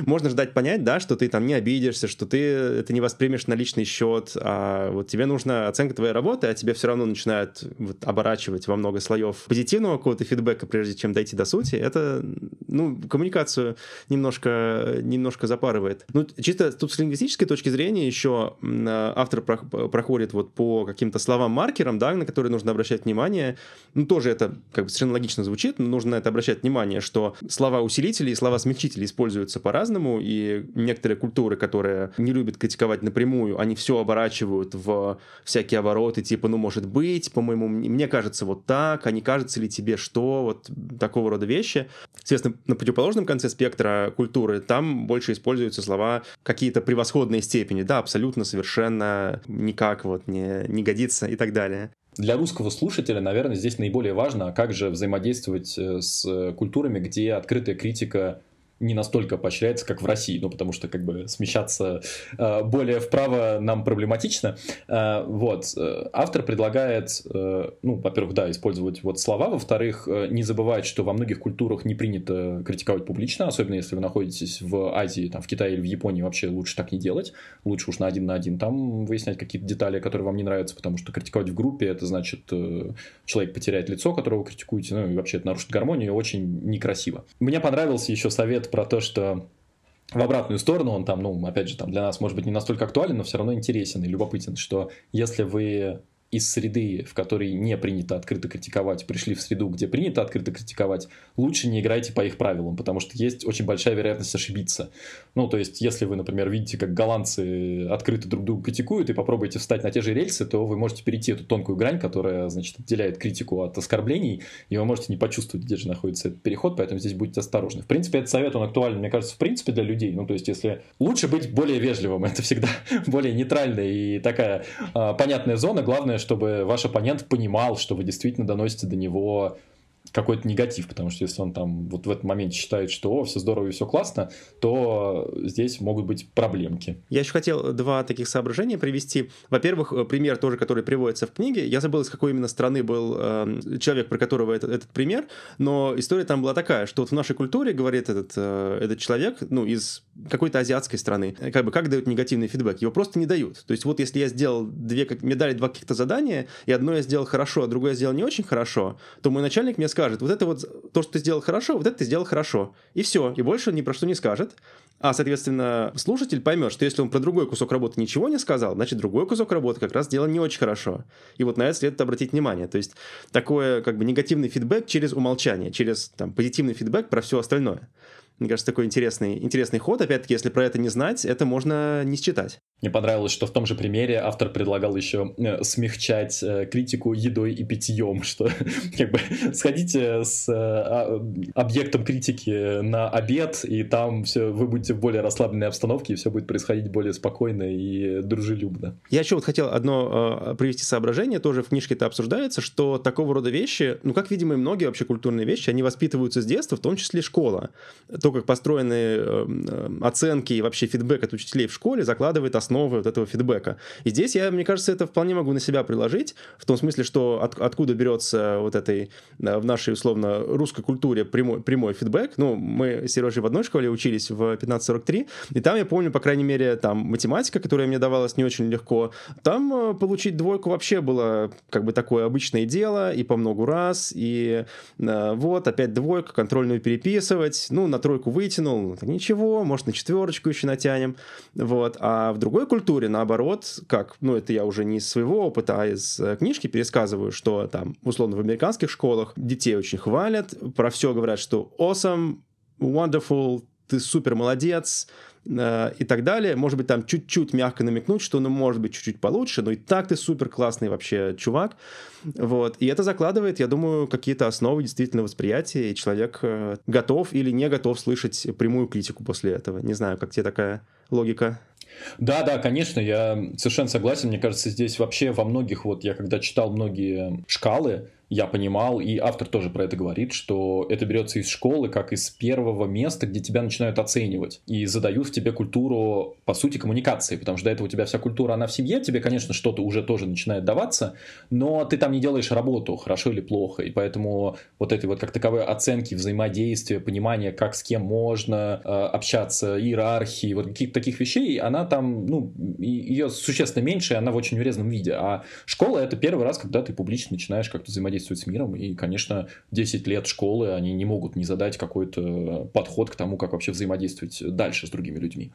можно ждать понять, да, что ты там не обидишься, что ты это не воспримешь на личный счет, а вот тебе нужна оценка твоей работы, а тебе все равно начинают вот, оборачивать во много слоев позитивного какого-то фидбэка, прежде чем дойти до сути, это, ну, коммуникацию немножко, немножко запарывает. Ну, чисто тут с лингвистической точки зрения еще а, автор проходит вот по каким-то словам-маркерам, да, на которые нужно обращать внимание. Ну, тоже это как бы совершенно логично звучит, но нужно на это обращать внимание, что слова-усилители и слова-смягчители используются по-разному, и некоторые культуры, которые не любят критиковать напрямую, они все оборачивают заворачивают в всякие обороты, типа, ну, может быть, по-моему, мне кажется вот так, а не кажется ли тебе что, вот такого рода вещи. Соответственно, на противоположном конце спектра культуры там больше используются слова какие-то превосходные степени, да, абсолютно, совершенно, никак вот не, не годится и так далее. Для русского слушателя, наверное, здесь наиболее важно, а как же взаимодействовать э, с культурами, где открытая критика не настолько поощряется, как в России, ну, потому что, как бы, смещаться э, более вправо нам проблематично. Э, вот, э, автор предлагает, э, ну, во-первых, да, использовать вот слова, во-вторых, э, не забывать, что во многих культурах не принято критиковать публично, особенно если вы находитесь в Азии, там, в Китае или в Японии, вообще лучше так не делать, лучше уж на один на один там выяснять какие-то детали, которые вам не нравятся, потому что критиковать в группе, это значит, э, человек потеряет лицо, которого вы критикуете, ну, и вообще это нарушит гармонию, и очень некрасиво. Мне понравился еще совет про то, что в обратную сторону он там, ну, опять же, там для нас, может быть, не настолько актуален, но все равно интересен и любопытен, что если вы из среды, в которой не принято открыто критиковать, пришли в среду, где принято открыто критиковать, лучше не играйте по их правилам, потому что есть очень большая вероятность ошибиться. Ну, то есть, если вы, например, видите, как голландцы открыто друг друга критикуют и попробуете встать на те же рельсы, то вы можете перейти эту тонкую грань, которая, значит, отделяет критику от оскорблений, и вы можете не почувствовать, где же находится этот переход, поэтому здесь будьте осторожны. В принципе, этот совет, он актуален, мне кажется, в принципе для людей. Ну, то есть, если лучше быть более вежливым, это всегда более нейтральная и такая ä, а, понятная зона. Главное, чтобы ваш оппонент понимал, что вы действительно доносите до него какой-то негатив, потому что если он там вот в этот момент считает, что о, все здорово и все классно, то здесь могут быть проблемки. Я еще хотел два таких соображения привести. Во-первых, э, пример тоже, который приводится в книге. Я забыл, из какой именно страны был э, человек, про которого этот, этот пример, но история там была такая, что вот в нашей культуре, говорит этот, э, этот человек, ну, из какой-то азиатской страны, э, как бы как дают негативный фидбэк? Его просто не дают. То есть вот если я сделал две, как, мне дали два каких-то задания, и одно я сделал хорошо, а другое я сделал не очень хорошо, то мой начальник мне сказал, скажет, вот это вот, то, что ты сделал хорошо, вот это ты сделал хорошо. И все, и больше он ни про что не скажет. А, соответственно, слушатель поймет, что если он про другой кусок работы ничего не сказал, значит, другой кусок работы как раз сделан не очень хорошо. И вот на это следует обратить внимание. То есть такое как бы негативный фидбэк через умолчание, через там, позитивный фидбэк про все остальное. Мне кажется, такой интересный, интересный ход. Опять-таки, если про это не знать, это можно не считать. Мне понравилось, что в том же примере автор предлагал еще э, смягчать э, критику едой и питьем, что как бы сходите с э, а, объектом критики на обед, и там все, вы будете в более расслабленной обстановке, и все будет происходить более спокойно и дружелюбно. Я еще вот хотел одно привести соображение, тоже в книжке это обсуждается, что такого рода вещи, ну, как, видимо, и многие вообще культурные вещи, они воспитываются с детства, в том числе школа. То, то, как построены эм, эм, оценки и вообще фидбэк от учителей в школе, закладывает основы вот этого фидбэка. И здесь я, мне кажется, это вполне могу на себя приложить, в том смысле, что от, откуда берется вот этой э, в нашей, условно, русской культуре прямой, прямой фидбэк. Ну, мы с Сережей в одной школе учились в 1543, и там, я помню, по крайней мере, там математика, которая мне давалась не очень легко, там э, получить двойку вообще было как бы такое обычное дело, и по многу раз, и э, вот, опять двойка, контрольную переписывать, ну, на тройку тройку вытянул, ну, ничего, может, на четверочку еще натянем, вот. А в другой культуре, наоборот, как, ну, это я уже не из своего опыта, а из э, книжки пересказываю, что там, условно, в американских школах детей очень хвалят, про все говорят, что awesome, wonderful, ты супер молодец, Э, и так далее. Может быть, там чуть-чуть мягко намекнуть, что ну может быть чуть-чуть получше, но и так ты супер классный вообще чувак. Вот. И это закладывает, я думаю, какие-то основы действительно восприятия, и человек э, готов или не готов слышать прямую критику после этого. Не знаю, как тебе такая логика? Да, да, конечно, я совершенно согласен. Мне кажется, здесь вообще во многих, вот я когда читал многие шкалы, я понимал, и автор тоже про это говорит, что это берется из школы, как из первого места, где тебя начинают оценивать и задают в тебе культуру, по сути, коммуникации, потому что до этого у тебя вся культура, она в семье, тебе, конечно, что-то уже тоже начинает даваться, но ты там не делаешь работу, хорошо или плохо, и поэтому вот этой вот как таковые оценки, взаимодействия, понимания, как с кем можно э, общаться, иерархии, вот каких-то таких вещей, она там, ну, ее существенно меньше, она в очень урезанном виде, а школа это первый раз, когда ты публично начинаешь как-то взаимодействовать взаимодействует с миром. И, конечно, 10 лет школы, они не могут не задать какой-то подход к тому, как вообще взаимодействовать дальше с другими людьми.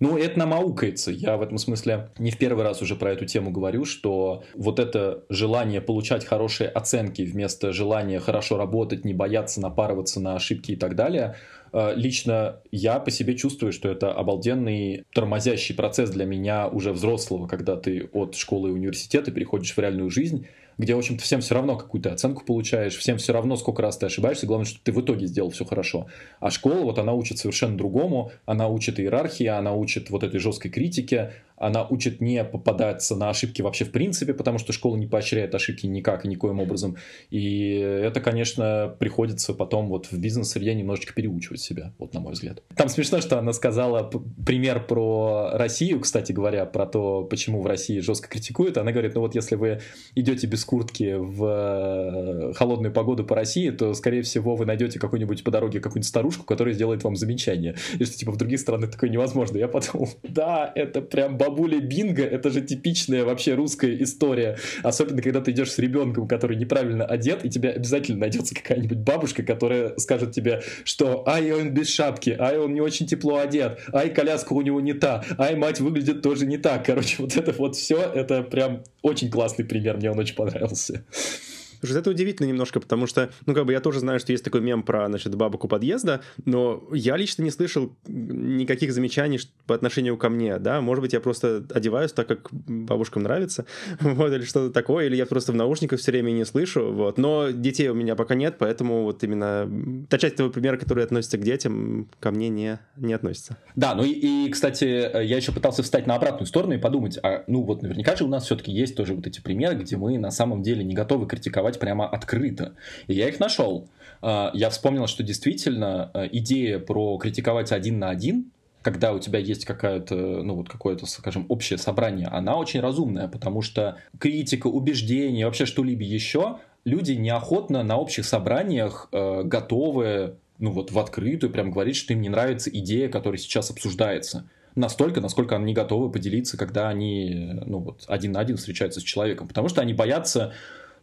Ну, это намаукается. Я в этом смысле не в первый раз уже про эту тему говорю, что вот это желание получать хорошие оценки вместо желания хорошо работать, не бояться напарываться на ошибки и так далее, э, лично я по себе чувствую, что это обалденный тормозящий процесс для меня уже взрослого, когда ты от школы и университета переходишь в реальную жизнь, где, в общем-то, всем все равно какую-то оценку получаешь, всем все равно, сколько раз ты ошибаешься, главное, что ты в итоге сделал все хорошо. А школа, вот она учит совершенно другому, она учит иерархии, она учит вот этой жесткой критике, она учит не попадаться на ошибки вообще в принципе, потому что школа не поощряет ошибки никак и никоим образом. И это, конечно, приходится потом вот в бизнес-среде немножечко переучивать себя, вот на мой взгляд. Там смешно, что она сказала пример про Россию, кстати говоря, про то, почему в России жестко критикуют. Она говорит, ну вот если вы идете без куртки в э, холодную погоду по России, то, скорее всего, вы найдете какую-нибудь по дороге какую-нибудь старушку, которая сделает вам замечание. И что, типа, в других странах такое невозможно. Я подумал, да, это прям бабуля Бинго, это же типичная вообще русская история. Особенно, когда ты идешь с ребенком, который неправильно одет, и тебе обязательно найдется какая-нибудь бабушка, которая скажет тебе, что «Ай, он без шапки», «Ай, он не очень тепло одет», «Ай, коляска у него не та», «Ай, мать выглядит тоже не так». Короче, вот это вот все, это прям очень классный пример, мне он очень понравился. Слушай, это удивительно немножко, потому что, ну, как бы я тоже знаю, что есть такой мем про, значит, бабок у подъезда, но я лично не слышал никаких замечаний по отношению ко мне, да, может быть, я просто одеваюсь так, как бабушкам нравится, вот, или что-то такое, или я просто в наушниках все время не слышу, вот, но детей у меня пока нет, поэтому вот именно та часть твоего примера, которая относится к детям, ко мне не, не относится. Да, ну и, и, кстати, э, я еще пытался встать на обратную сторону и подумать, а, ну, вот наверняка же у нас все-таки есть тоже вот эти примеры, где мы на самом деле не готовы критиковать публиковать прямо открыто. И я их нашел. А, я вспомнил, что действительно э, идея про критиковать один на один когда у тебя есть какая-то, ну вот какое-то, скажем, общее собрание, она очень разумная, потому что критика, убеждение, вообще что-либо еще, люди неохотно на общих собраниях э, готовы, ну вот в открытую прям говорить, что им не нравится идея, которая сейчас обсуждается. Настолько, насколько они готовы поделиться, когда они, э, ну вот, один на один встречаются с человеком. Потому что они боятся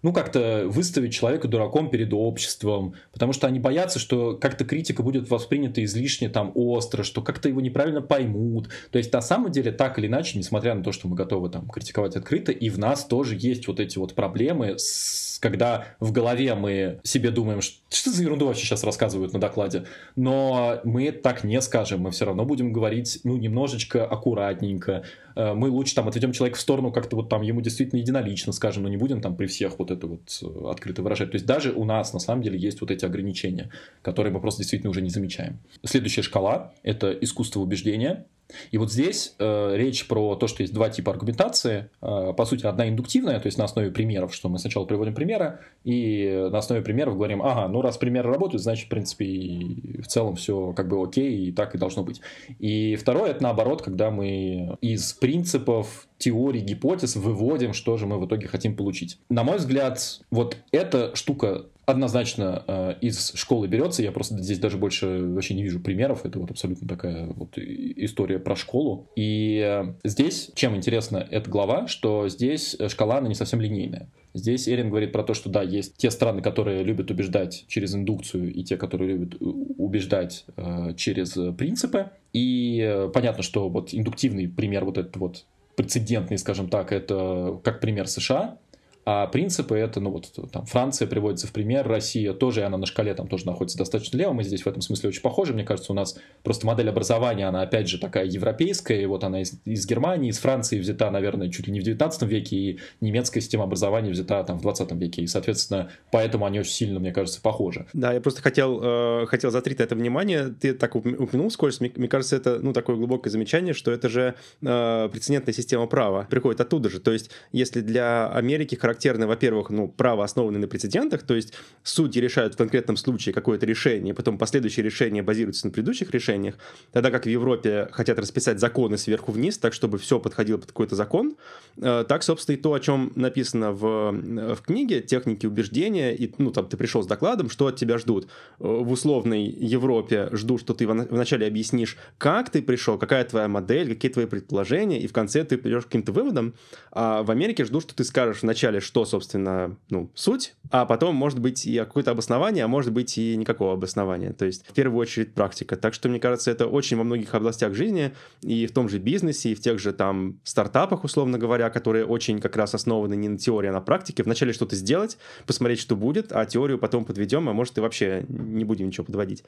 ну, как-то выставить человека дураком перед обществом, потому что они боятся, что как-то критика будет воспринята излишне там остро, что как-то его неправильно поймут. То есть, на самом деле, так или иначе, несмотря на то, что мы готовы там критиковать открыто, и в нас тоже есть вот эти вот проблемы, с... когда в голове мы себе думаем, что что за ерунду вообще сейчас рассказывают на докладе. Но мы так не скажем, мы все равно будем говорить, ну, немножечко аккуратненько. Э, мы лучше там отведем человека в сторону, как-то вот там ему действительно единолично скажем, но не будем там при всех вот это вот э, открыто выражать. То есть даже у нас на самом деле есть вот эти ограничения, которые мы просто действительно уже не замечаем. Следующая шкала — это искусство убеждения. И вот здесь э, речь про то, что есть два типа аргументации. Э, по сути, одна индуктивная, то есть на основе примеров, что мы сначала приводим примеры, и на основе примеров говорим, ага, ну раз примеры работают, значит, в принципе, и в целом все как бы окей, и так и должно быть. И второе, это наоборот, когда мы из принципов теорий, гипотез выводим, что же мы в итоге хотим получить. На мой взгляд, вот эта штука однозначно э, из школы берется. Я просто здесь даже больше вообще не вижу примеров. Это вот абсолютно такая вот история про школу. И э, здесь, чем интересна эта глава, что здесь э, шкала, она не совсем линейная. Здесь Эрин говорит про то, что да, есть те страны, которые любят убеждать через индукцию, и те, которые любят убеждать э, через принципы. И э, понятно, что вот индуктивный пример вот этот вот прецедентный, скажем так, это как пример США, а принципы это, ну вот, там Франция приводится в пример, Россия тоже, она на шкале там тоже находится достаточно лево, мы здесь в этом смысле очень похожи, мне кажется, у нас просто модель образования, она опять же такая европейская, и вот она из, из Германии, из Франции взята, наверное, чуть ли не в 19 веке, и немецкая система образования взята там в 20 веке, и, соответственно, поэтому они очень сильно, мне кажется, похожи. Да, я просто хотел, э, хотел затрить это внимание, ты так упомянул скользь, мне, мне кажется, это, ну, такое глубокое замечание, что это же э, прецедентная система права приходит оттуда же, то есть, если для Америки характерно характерно, во-первых, ну, право основано на прецедентах, то есть судьи решают в конкретном случае какое-то решение, потом последующие решения базируются на предыдущих решениях, тогда как в Европе хотят расписать законы сверху вниз, так чтобы все подходило под какой-то закон, э, так, собственно, и то, о чем написано в, э, в книге, техники убеждения, и, ну, там, ты пришел с докладом, что от тебя ждут. Э, в условной Европе ждут, что ты вначале объяснишь, как ты пришел, какая твоя модель, какие твои предположения, и в конце ты придешь к каким-то выводам, а в Америке ждут, что ты скажешь вначале, что, собственно, ну, суть, а потом, может быть, и какое-то обоснование, а может быть, и никакого обоснования. То есть, в первую очередь, практика. Так что, мне кажется, это очень во многих областях жизни, и в том же бизнесе, и в тех же там стартапах, условно говоря, которые очень как раз основаны не на теории, а на практике. Вначале что-то сделать, посмотреть, что будет, а теорию потом подведем, а может, и вообще не будем ничего подводить.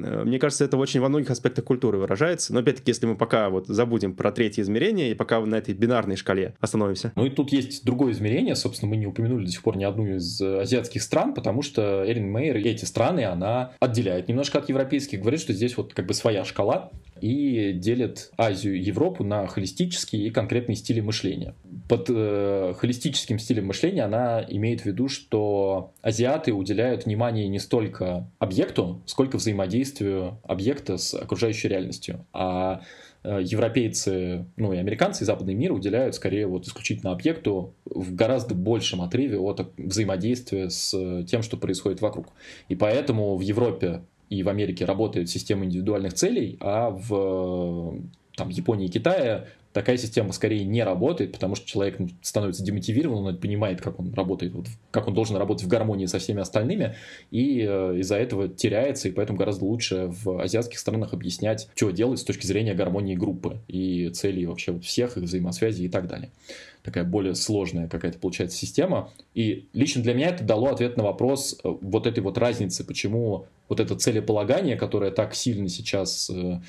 Э, мне кажется, это очень во многих аспектах культуры выражается. Но опять-таки, если мы пока вот забудем про третье измерение и пока на этой бинарной шкале остановимся. Ну и тут есть другое измерение. Собственно, мы не упомянули до сих пор ни одну из азиатских стран, потому что Эрин Мейер эти страны, она отделяет немножко от европейских. Говорит, что здесь вот как бы своя шкала и делит Азию и Европу на холистические и конкретные стили мышления под э, холистическим стилем мышления она имеет в виду, что азиаты уделяют внимание не столько объекту, сколько взаимодействию объекта с окружающей реальностью. А э, европейцы, ну и американцы, и западный мир уделяют скорее вот исключительно объекту в гораздо большем отрыве от взаимодействия с тем, что происходит вокруг. И поэтому в Европе и в Америке работает система индивидуальных целей, а в э, там, Японии и Китая такая система скорее не работает, потому что человек ну, становится демотивирован, он понимает, как он работает, вот, как он должен работать в гармонии со всеми остальными, и э, из-за этого теряется, и поэтому гораздо лучше в азиатских странах объяснять, что делать с точки зрения гармонии группы и целей вообще вот всех, их взаимосвязи и так далее. Такая более сложная какая-то получается система. И лично для меня это дало ответ на вопрос э, вот этой вот разницы, почему вот это целеполагание, которое так сильно сейчас э,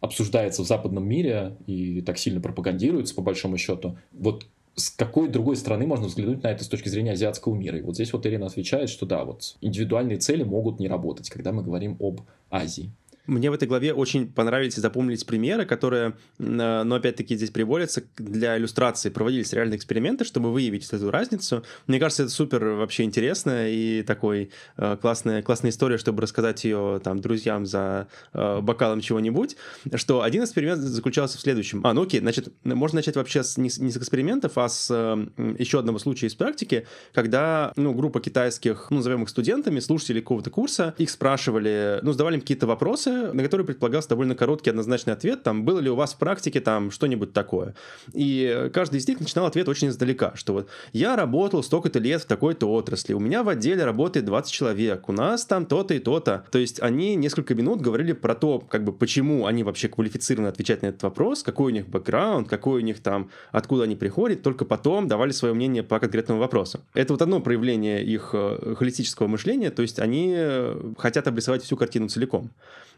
обсуждается в западном мире и так сильно пропагандируется, по большому счету, вот с какой другой стороны можно взглянуть на это с точки зрения азиатского мира? И вот здесь вот Ирина отвечает, что да, вот индивидуальные цели могут не работать, когда мы говорим об Азии. Мне в этой главе очень понравились и запомнились примеры, которые, э, но опять-таки здесь приводятся для иллюстрации. Проводились реальные эксперименты, чтобы выявить эту разницу. Мне кажется, это супер вообще интересно и такой э, классная, классная история, чтобы рассказать ее там друзьям за э, бокалом чего-нибудь, что один эксперимент заключался в следующем. А, ну окей, значит, можно начать вообще с, не, не с экспериментов, а с еще одного случая из практики, когда, ну, группа китайских, ну, назовем их студентами, слушателей какого-то курса, их спрашивали, ну, задавали им какие-то вопросы, на которые предполагался довольно короткий однозначный ответ, там, было ли у вас в практике там что-нибудь такое. И э, каждый из них начинал ответ очень издалека, что вот я работал столько-то лет в такой-то отрасли, у меня в отделе работает 20 человек, у нас там то-то и то-то. То есть они несколько минут говорили про то, как бы почему они вообще квалифицированы отвечать на этот вопрос, какой у них бэкграунд, какой у них там, откуда они приходят, только потом давали свое мнение по конкретному вопросу. Это вот одно проявление их э, холистического мышления, то есть они э, хотят обрисовать всю картину целиком.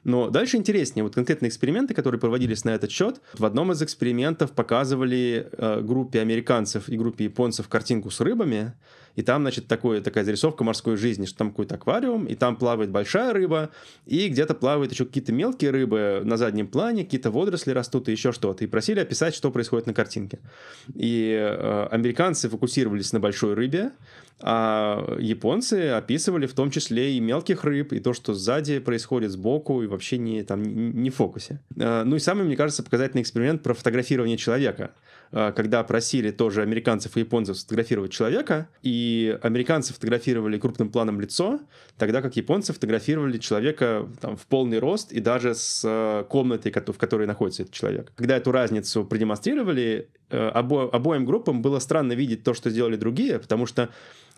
Но дальше интереснее. Вот конкретные эксперименты, которые проводились на этот счет, в одном из экспериментов показывали э, группе американцев и группе японцев картинку с рыбами, и там, значит, такое, такая зарисовка морской жизни, что там какой-то аквариум, и там плавает большая рыба, и где-то плавают еще какие-то мелкие рыбы на заднем плане, какие-то водоросли растут и еще что-то. И просили описать, что происходит на картинке. И э, американцы фокусировались на большой рыбе, а японцы описывали в том числе и мелких рыб, и то, что сзади происходит сбоку, и вообще не, там, не в фокусе. А, ну и самый, мне кажется, показательный эксперимент про фотографирование человека. А, когда просили тоже американцев и японцев сфотографировать человека, и американцы фотографировали крупным планом лицо, тогда как японцы фотографировали человека там, в полный рост и даже с а, комнатой, в которой находится этот человек. Когда эту разницу продемонстрировали, Э, обо, обоим группам было странно видеть то, что сделали другие, потому что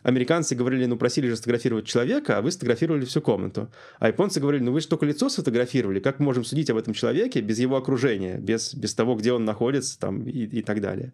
американцы говорили, ну, просили же сфотографировать человека, а вы сфотографировали всю комнату. А японцы говорили, ну, вы же только лицо сфотографировали, как мы можем судить об этом человеке без его окружения, без, без того, где он находится там и, и так далее.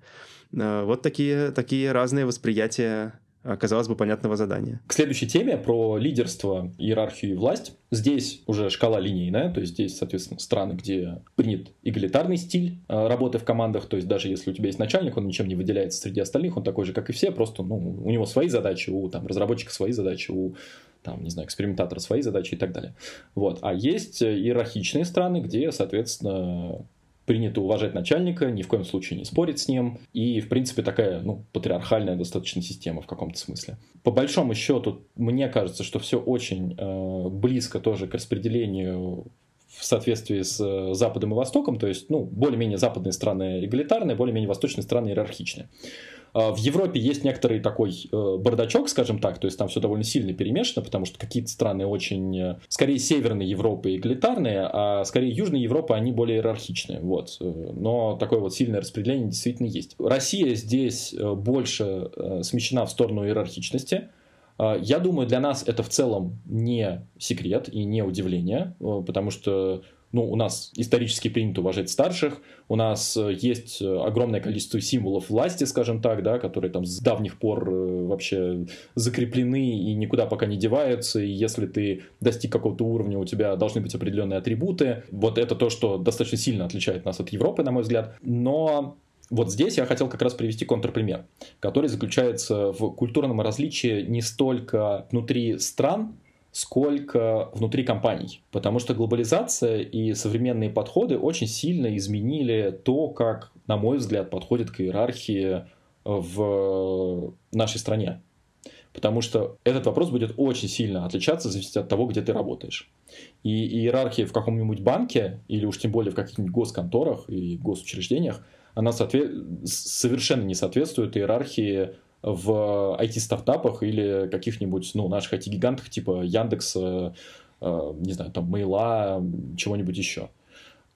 Э, вот такие, такие разные восприятия а, казалось бы, понятного задания. К следующей теме про лидерство, иерархию и власть. Здесь уже шкала линейная, то есть здесь, соответственно, страны, где принят эгалитарный стиль а, работы в командах, то есть даже если у тебя есть начальник, он ничем не выделяется среди остальных, он такой же, как и все, просто ну, у него свои задачи, у там, разработчика свои задачи, у там, не знаю, экспериментатора свои задачи и так далее. Вот. А есть иерархичные страны, где, соответственно, принято уважать начальника, ни в коем случае не спорить с ним. И, в принципе, такая, ну, патриархальная достаточно система в каком-то смысле. По большому счету, мне кажется, что все очень э, близко тоже к распределению в соответствии с э, Западом и Востоком, то есть, ну, более-менее западные страны эгалитарные, более-менее восточные страны иерархичные. А, в Европе есть некоторый такой э, бардачок, скажем так, то есть там все довольно сильно перемешано, потому что какие-то страны очень, э, скорее северной Европы эгалитарные, а скорее южной Европы они более иерархичные, вот. Э, но такое вот сильное распределение действительно есть. Россия здесь больше смещена в сторону иерархичности, а, я думаю, для нас это в целом не секрет и не удивление, потому что ну, у нас исторически принято уважать старших, у нас э, есть э, огромное количество символов власти, скажем так, да, которые там с давних пор э, вообще закреплены и никуда пока не деваются, и если ты достиг какого-то уровня, у тебя должны быть определенные атрибуты. Вот это то, что достаточно сильно отличает нас от Европы, на мой взгляд. Но вот здесь я хотел как раз привести контрпример, который заключается в культурном различии не столько внутри стран, сколько внутри компаний. Потому что глобализация и современные подходы очень сильно изменили то, как, на мой взгляд, подходит к иерархии э, в нашей стране. Потому что этот вопрос будет очень сильно отличаться в зависимости от того, где ты работаешь. И иерархия в каком-нибудь банке, или уж тем более в каких-нибудь госконторах и госучреждениях, она соответ... совершенно не соответствует иерархии в IT-стартапах или каких-нибудь, ну, наших IT-гигантах типа Яндекса, э, э, не знаю, там, Мейла, чего-нибудь еще.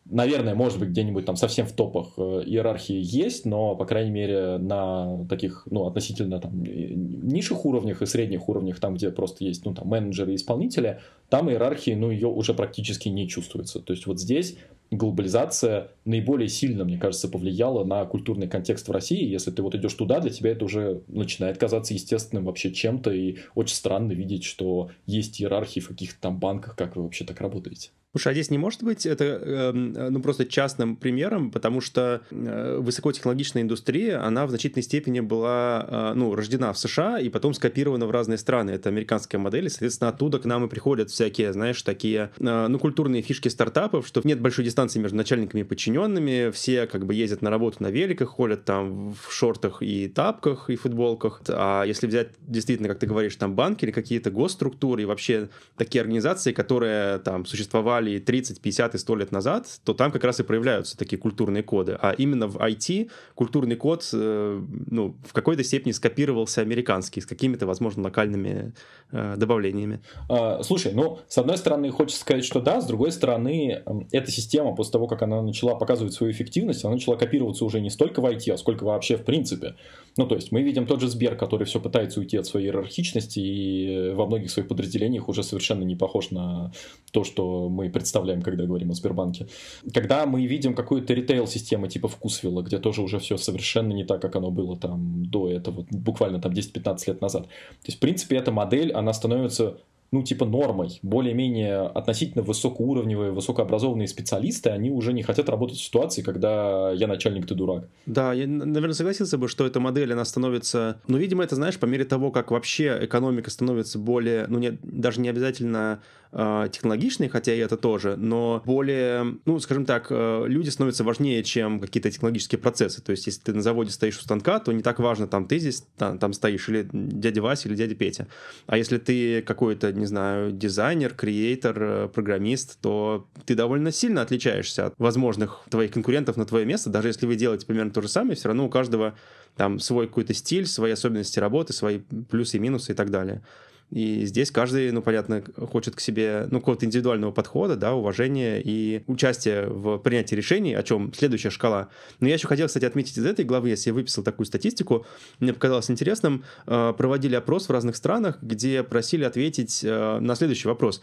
Наверное, может быть, где-нибудь там совсем в топах э, иерархии есть, но, по крайней мере, на таких, ну, относительно там низших уровнях и средних уровнях, там, где просто есть, ну, там, менеджеры и исполнители, там иерархии, ну, ее уже практически не чувствуется. То есть вот здесь глобализация наиболее сильно, мне кажется, повлияла на культурный контекст в России. Если ты вот идешь туда, для тебя это уже начинает казаться естественным вообще чем-то, и очень странно видеть, что есть иерархии в каких-то там банках, как вы вообще так работаете. Слушай, а здесь не может быть это эм, ну просто частным примером, потому что э, высокотехнологичная индустрия, она в значительной степени была э, ну, рождена в США и потом скопирована в разные страны. Это американская модель, и, соответственно, оттуда к нам и приходят всякие, знаешь, такие э, ну, культурные фишки стартапов, что нет большой дистанции дистанции между начальниками и подчиненными, все как бы ездят на работу на великах, ходят там в шортах и тапках, и футболках. А если взять действительно, как ты говоришь, там банки или какие-то госструктуры и вообще такие организации, которые там существовали 30, 50 и 100 лет назад, то там как раз и проявляются такие культурные коды. А именно в IT культурный код э, ну, в какой-то степени скопировался американский с какими-то, возможно, локальными э, добавлениями. А, слушай, ну, с одной стороны, хочется сказать, что да, с другой стороны, эм, эта система система после того, как она начала показывать свою эффективность, она начала копироваться уже не столько в IT, а сколько вообще в принципе. Ну, то есть мы видим тот же Сбер, который все пытается уйти от своей иерархичности и во многих своих подразделениях уже совершенно не похож на то, что мы представляем, когда говорим о Сбербанке. Когда мы видим какую-то ритейл-систему типа Вкусвилла, где тоже уже все совершенно не так, как оно было там до этого, буквально там 10-15 лет назад. То есть, в принципе, эта модель, она становится ну, типа нормой. Более-менее относительно высокоуровневые, высокообразованные специалисты, они уже не хотят работать в ситуации, когда я начальник, ты дурак. Да, я, наверное, согласился бы, что эта модель, она становится... Ну, видимо, это, знаешь, по мере того, как вообще экономика становится более... Ну, нет даже не обязательно а, технологичные, хотя и это тоже, но более, ну, скажем так, э, люди становятся важнее, чем какие-то технологические процессы. То есть, если ты на заводе стоишь у станка, то не так важно, там ты здесь там, там стоишь, или дядя Вася, или дядя Петя. А если ты какой-то, не знаю, дизайнер, креатор, э, программист, то ты довольно сильно отличаешься от возможных твоих конкурентов на твое место, даже если вы делаете примерно то же самое, все равно у каждого там свой какой-то стиль, свои особенности работы, свои плюсы и минусы и так далее. И здесь каждый, ну, понятно, хочет к себе, ну, какого-то индивидуального подхода, да, уважения и участия в принятии решений, о чем следующая шкала. Но я еще хотел, кстати, отметить из этой главы, я выписал такую статистику, мне показалось интересным, э, проводили опрос в разных странах, где просили ответить э, на следующий вопрос.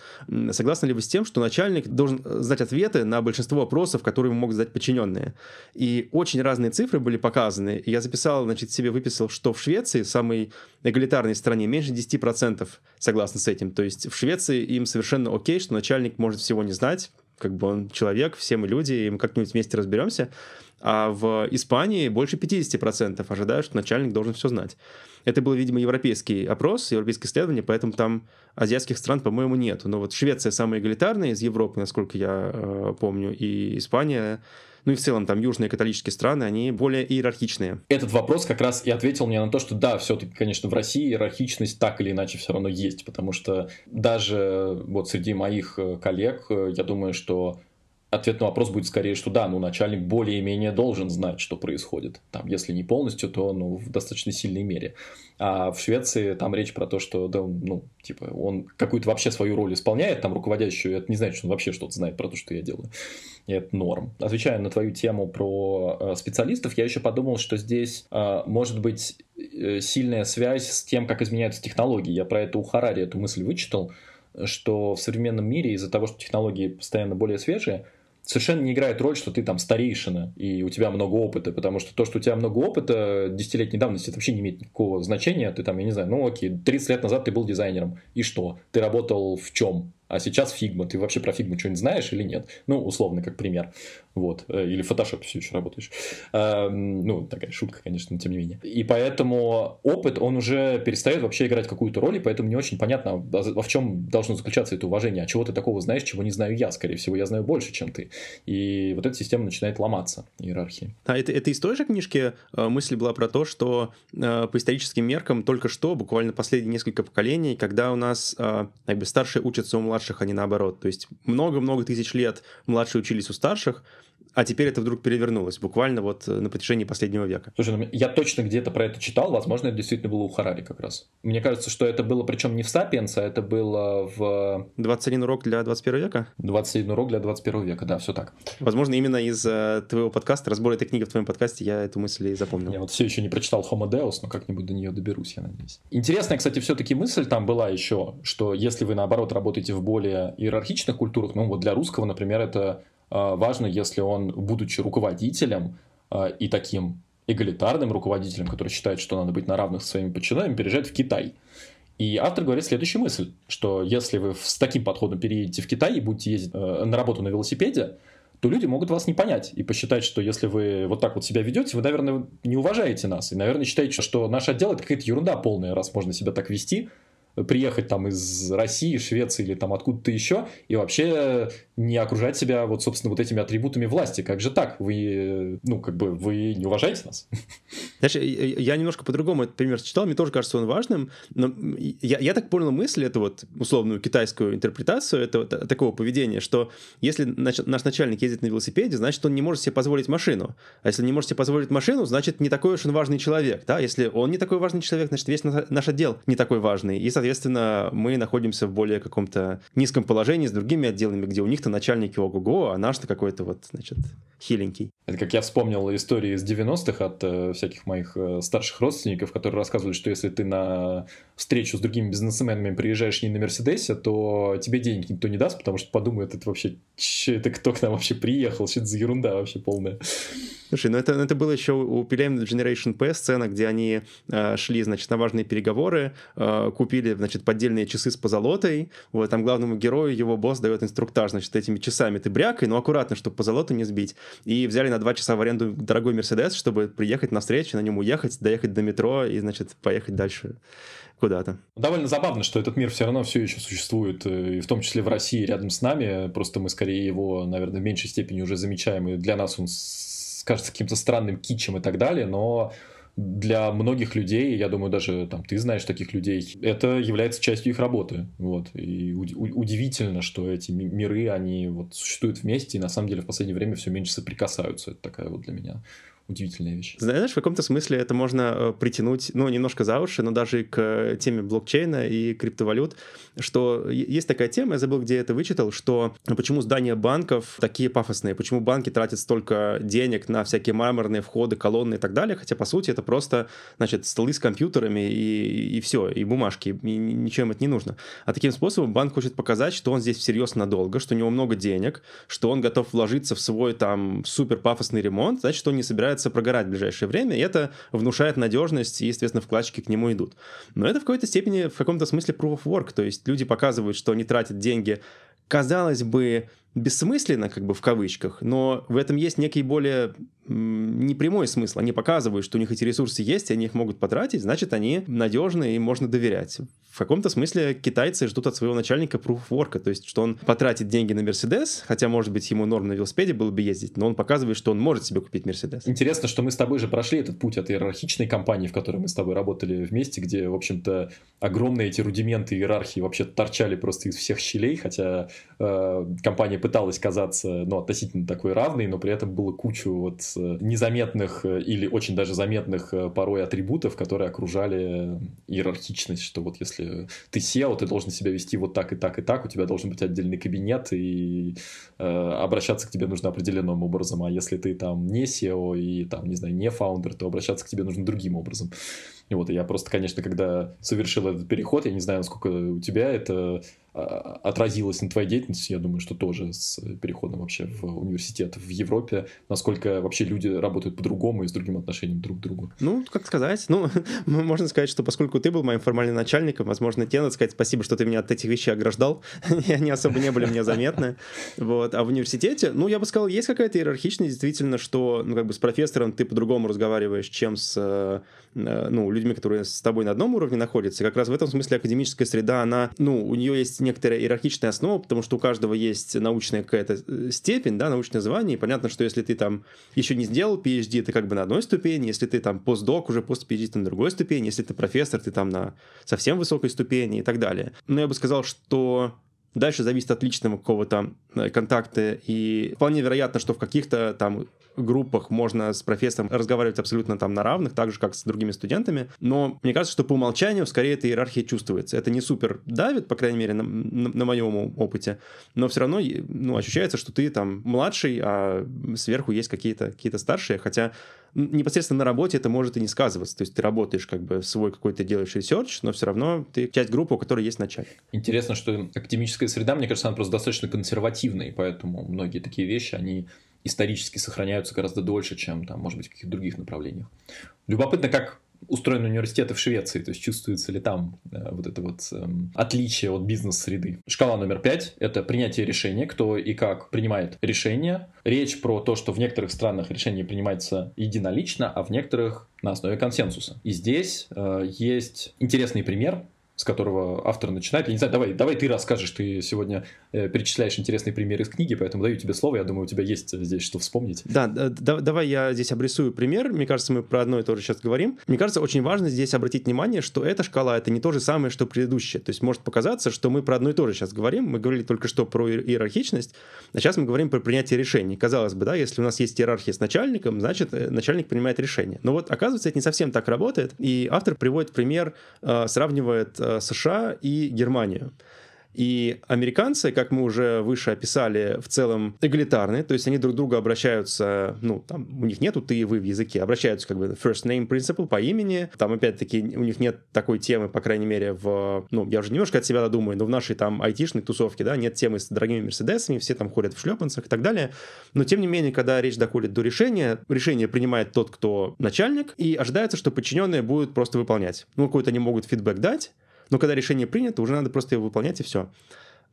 Согласны ли вы с тем, что начальник должен знать э, ответы на большинство вопросов, которые ему могут задать подчиненные? И очень разные цифры были показаны. Я записал, значит, себе выписал, что в Швеции, самой эгалитарной стране, меньше 10% Согласно с этим. То есть в Швеции им совершенно окей, что начальник может всего не знать, как бы он человек, все мы люди, и мы как-нибудь вместе разберемся. А в Испании больше 50% ожидают, что начальник должен все знать. Это был, видимо, европейский опрос, европейское исследование, поэтому там азиатских стран, по-моему, нету. Но вот Швеция самая эгалитарная из Европы, насколько я э, помню, и Испания ну и в целом там южные католические страны, они более иерархичные. Этот вопрос как раз и ответил мне на то, что да, все-таки, конечно, в России иерархичность так или иначе все равно есть, потому что даже вот среди моих э, коллег, э, я думаю, что ответ на вопрос будет скорее, что да, ну начальник более-менее должен знать, что происходит. Там, если не полностью, то ну, в достаточно сильной мере. А в Швеции там речь про то, что да, ну, типа, он какую-то вообще свою роль исполняет, там руководящую, это не значит, что он вообще что-то знает про то, что я делаю. И это норм. Отвечая на твою тему про э, специалистов, я еще подумал, что здесь э, может быть э, сильная связь с тем, как изменяются технологии. Я про это у Харари эту мысль вычитал, что в современном мире из-за того, что технологии постоянно более свежие, совершенно не играет роль, что ты там старейшина и у тебя много опыта, потому что то, что у тебя много опыта десятилетней давности, это вообще не имеет никакого значения. Ты там, я не знаю, ну окей, 30 лет назад ты был дизайнером, и что? Ты работал в чем? а сейчас фигма. Ты вообще про фигму что-нибудь знаешь или нет? Ну, условно, как пример. Вот. Э, или в фотошопе все еще работаешь. Эм, ну, такая шутка, конечно, но тем не менее. И поэтому опыт, он уже перестает вообще играть какую-то роль, и поэтому не очень понятно, во а а в чем должно заключаться это уважение. А чего ты такого знаешь, чего не знаю я, скорее всего, я знаю больше, чем ты. И вот эта система начинает ломаться, иерархии. А это, это из той же книжки э, мысль была про то, что э, по историческим меркам только что, буквально последние несколько поколений, когда у нас э, старшие учатся у младших младших, а не наоборот. То есть много-много тысяч лет младшие учились у старших, а теперь это вдруг перевернулось, буквально вот э, на протяжении последнего века. Слушай, ну, я точно где-то про это читал, возможно, это действительно было у Харари как раз. Мне кажется, что это было причем не в Сапиенс, а это было в... 21 э, урок для 21 века? 21 урок для 21 века, да, все так. Возможно, именно из э, твоего подкаста, разбора этой книги в твоем подкасте, я эту мысль и запомнил. Я вот все еще не прочитал Homo Deus, но как-нибудь до нее доберусь, я надеюсь. Интересная, кстати, все-таки мысль там была еще, что если вы, наоборот, работаете в более иерархичных культурах, ну вот для русского, например, это а, важно, если он, будучи руководителем а, и таким эгалитарным руководителем, который считает, что надо быть на равных со своими подчиненными, переезжает в Китай. И автор говорит следующую мысль, что если вы с таким подходом переедете в Китай и будете ездить э, на работу на велосипеде, то люди могут вас не понять и посчитать, что если вы вот так вот себя ведете, вы, наверное, не уважаете нас. И, наверное, считаете, что наш отдел это какая-то ерунда полная, раз можно себя так вести, приехать там из России, Швеции или там откуда-то еще, и вообще не окружать себя вот, собственно, вот этими атрибутами власти. Как же так? Вы, э, ну, как бы, вы не уважаете нас. Знаешь, я немножко по-другому этот пример читал, мне тоже кажется он важным, но я, я так понял мысль, эту вот условную китайскую интерпретацию этого такого поведения, что если наш начальник ездит на велосипеде, значит, он не может себе позволить машину. А если не может себе позволить машину, значит, не такой уж он важный человек, да? Если он не такой важный человек, значит, весь наш отдел не такой важный. И, соответственно, мы находимся в более каком-то низком положении с другими отделами, где у них-то начальники ОГОГО, а наш-то какой-то вот, значит, хиленький. Это как я вспомнил истории из 90-х от э, всяких моих э, старших родственников, которые рассказывали, что если ты на встречу с другими бизнесменами приезжаешь не на Мерседесе, то тебе денег никто не даст, потому что подумают, это вообще, че, это кто к нам вообще приехал, что это за ерунда вообще полная. Слушай, ну это, ну это было еще у Pelion Generation P сцена, где они э, шли, значит, на важные переговоры, э, купили, значит, поддельные часы с позолотой, вот, там главному герою его босс дает инструктаж, значит, значит, этими часами ты брякай, но аккуратно, чтобы по золоту не сбить. И взяли на два часа в аренду дорогой Мерседес, чтобы приехать на встречу, на нем уехать, доехать до метро и, значит, поехать дальше куда-то. Довольно забавно, что этот мир все равно все еще существует, э, и в том числе в России рядом с нами. Просто мы скорее его, наверное, в меньшей степени уже замечаем, и для нас он кажется каким-то странным кичем и так далее, но для многих людей, я думаю, даже там ты знаешь таких людей, это является частью их работы. Вот. И удивительно, что эти миры, они вот существуют вместе и на самом деле в последнее время все меньше соприкасаются. Это такая вот для меня удивительная вещь. Знаешь, в каком-то смысле это можно э, притянуть, ну, немножко за уши, но даже к э, теме блокчейна и криптовалют, что есть такая тема, я забыл, где я это вычитал, что ну, почему здания банков такие пафосные, почему банки тратят столько денег на всякие мраморные входы, колонны и так далее, хотя, по сути, это просто, значит, столы с компьютерами и, и все, и бумажки, и ничем это не нужно. А таким способом банк хочет показать, что он здесь всерьез надолго, что у него много денег, что он готов вложиться в свой там супер пафосный ремонт, значит, он не собирается собирается прогорать в ближайшее время, и это внушает надежность, и, естественно, вкладчики к нему идут. Но это в какой-то степени, в каком-то смысле proof of work, то есть люди показывают, что они тратят деньги, казалось бы, бессмысленно, как бы в кавычках, но в этом есть некий более непрямой смысл. Они показывают, что у них эти ресурсы есть, и они их могут потратить, значит, они надежны и можно доверять. В каком-то смысле китайцы ждут от своего начальника пруфворка, то есть, что он потратит деньги на Мерседес, хотя, может быть, ему норм на велосипеде было бы ездить, но он показывает, что он может себе купить Мерседес. Интересно, что мы с тобой же прошли этот путь от иерархичной компании, в которой мы с тобой работали вместе, где, в общем-то, огромные эти рудименты иерархии вообще торчали просто из всех щелей, хотя э, компания пыталась казаться, ну, относительно такой равной, но при этом было кучу вот э, незаметных э, или очень даже заметных э, порой атрибутов, которые окружали иерархичность, что вот если ты SEO, ты должен себя вести вот так и так и так, у тебя должен быть отдельный кабинет, и э, обращаться к тебе нужно определенным образом, а если ты там не SEO и там, не знаю, не фаундер, то обращаться к тебе нужно другим образом. И вот я просто, конечно, когда совершил этот переход, я не знаю, насколько у тебя это Э, отразилось на твоей деятельности, я думаю, что тоже с переходом вообще в университет в Европе, насколько вообще люди работают по-другому и с другим отношением друг к другу. Ну, как сказать, ну, можно сказать, что поскольку ты был моим формальным начальником, возможно, тебе надо сказать спасибо, что ты меня от этих вещей ограждал, они особо не были мне заметны, вот, а в университете, ну, я бы сказал, есть какая-то иерархичность, действительно, что, ну, как бы с профессором ты по-другому разговариваешь, чем с, э, э, ну, людьми, которые с тобой на одном уровне находятся, как раз в этом смысле академическая среда, она, ну, у нее есть некоторая иерархичная основа, потому что у каждого есть научная какая-то э, степень, да, научное звание, и понятно, что если ты там еще не сделал PhD, ты как бы на одной ступени, если ты там постдок, уже после PhD ты на другой ступени, если ты профессор, ты там на совсем высокой ступени и так далее. Но я бы сказал, что Дальше зависит от личного какого-то э, контакта, и вполне вероятно, что в каких-то там группах можно с профессором разговаривать абсолютно там на равных, так же, как с другими студентами, но мне кажется, что по умолчанию скорее эта иерархия чувствуется. Это не супер давит, по крайней мере, на, на, на моем опыте, но все равно ну, ощущается, что ты там младший, а сверху есть какие-то какие старшие, хотя непосредственно на работе это может и не сказываться. То есть ты работаешь как бы свой какой-то делаешь ресерч, но все равно ты часть группы, у которой есть начальник. Интересно, что академическая среда, мне кажется, она просто достаточно консервативная, и поэтому многие такие вещи, они исторически сохраняются гораздо дольше, чем там, может быть, в каких-то других направлениях. Любопытно, как устроены университеты в Швеции, то есть чувствуется ли там э, вот это вот эм, отличие от бизнес-среды. Шкала номер пять — это принятие решения, кто и как принимает решение. Речь про то, что в некоторых странах решение принимается единолично, а в некоторых на основе консенсуса. И здесь э, есть интересный пример с которого автор начинает. Я не знаю, давай, давай ты расскажешь, ты сегодня э, перечисляешь интересные примеры из книги, поэтому даю тебе слово, я думаю, у тебя есть э, здесь что вспомнить. Да, э, да давай я здесь обрисую пример, мне кажется, мы про одно и то же сейчас говорим. Мне кажется, очень важно здесь обратить внимание, что эта шкала — это не то же самое, что предыдущая. То есть может показаться, что мы про одно и то же сейчас говорим, мы говорили только что про иерархичность, а сейчас мы говорим про принятие решений. Казалось бы, да, если у нас есть иерархия с начальником, значит, э, начальник принимает решение. Но вот оказывается, это не совсем так работает, и автор приводит пример, сравнивает Э, США и Германию. И американцы, как мы уже выше описали, в целом эгалитарны, то есть они друг к другу обращаются, ну, там, у них нету ты и вы в языке, обращаются как бы first name principle по имени, там, опять-таки, у них нет такой темы, по крайней мере, в, ну, я уже немножко от себя додумаю, но в нашей там айтишной тусовке, да, нет темы с дорогими мерседесами, все там ходят в шлепанцах и так далее, но, тем не менее, когда речь доходит до решения, решение принимает тот, кто начальник, и ожидается, что подчиненные будут просто выполнять. Ну, какой-то они могут фидбэк дать, но когда решение принято, уже надо просто его выполнять и все.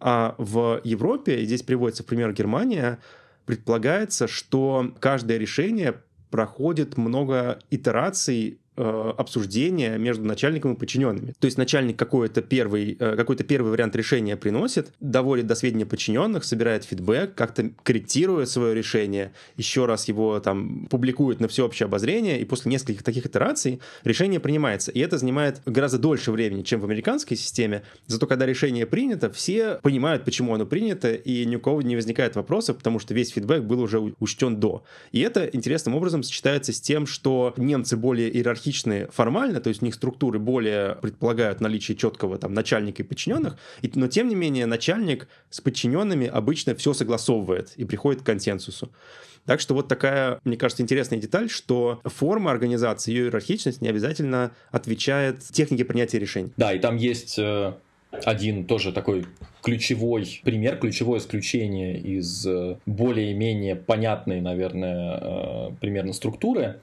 А в Европе, и здесь приводится пример Германия, предполагается, что каждое решение проходит много итераций Э, обсуждения между начальником и подчиненными. То есть начальник какой-то первый, э, какой-то первый вариант решения приносит, доводит до сведения подчиненных, собирает фидбэк, как-то корректирует свое решение, еще раз его там публикует на всеобщее обозрение, и после нескольких таких итераций решение принимается. И это занимает гораздо дольше времени, чем в американской системе. Зато когда решение принято, все понимают, почему оно принято, и ни у кого не возникает вопросов, потому что весь фидбэк был уже учтен до. И это интересным образом сочетается с тем, что немцы более иерархичны иерархичны формально, то есть у них структуры более предполагают наличие четкого там начальника и подчиненных, и, но тем не менее начальник с подчиненными обычно все согласовывает и приходит к консенсусу. Так что вот такая, мне кажется, интересная деталь, что форма организации, ее иерархичность не обязательно отвечает технике принятия решений. Да, и там есть э, один тоже такой ключевой пример, ключевое исключение из э, более-менее понятной, наверное, э, примерно структуры,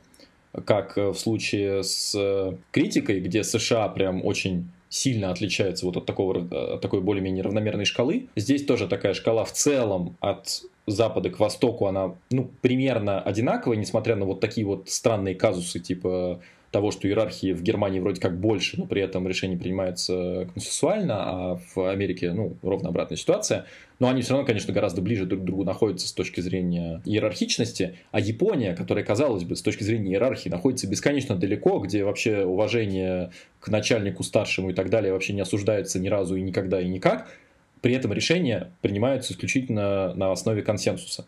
как э, в случае с э, критикой, где США прям очень сильно отличается вот от, такого, э, от такой более-менее равномерной шкалы. Здесь тоже такая шкала в целом от запада к востоку, она ну, примерно одинаковая, несмотря на вот такие вот странные казусы, типа того, что иерархии в Германии вроде как больше, но при этом решение принимается консенсуально, а в Америке, ну, ровно обратная ситуация. Но они все равно, конечно, гораздо ближе друг к другу находятся с точки зрения иерархичности. А Япония, которая, казалось бы, с точки зрения иерархии находится бесконечно далеко, где вообще уважение к начальнику, старшему и так далее вообще не осуждается ни разу и никогда и никак, при этом решения принимаются исключительно на основе консенсуса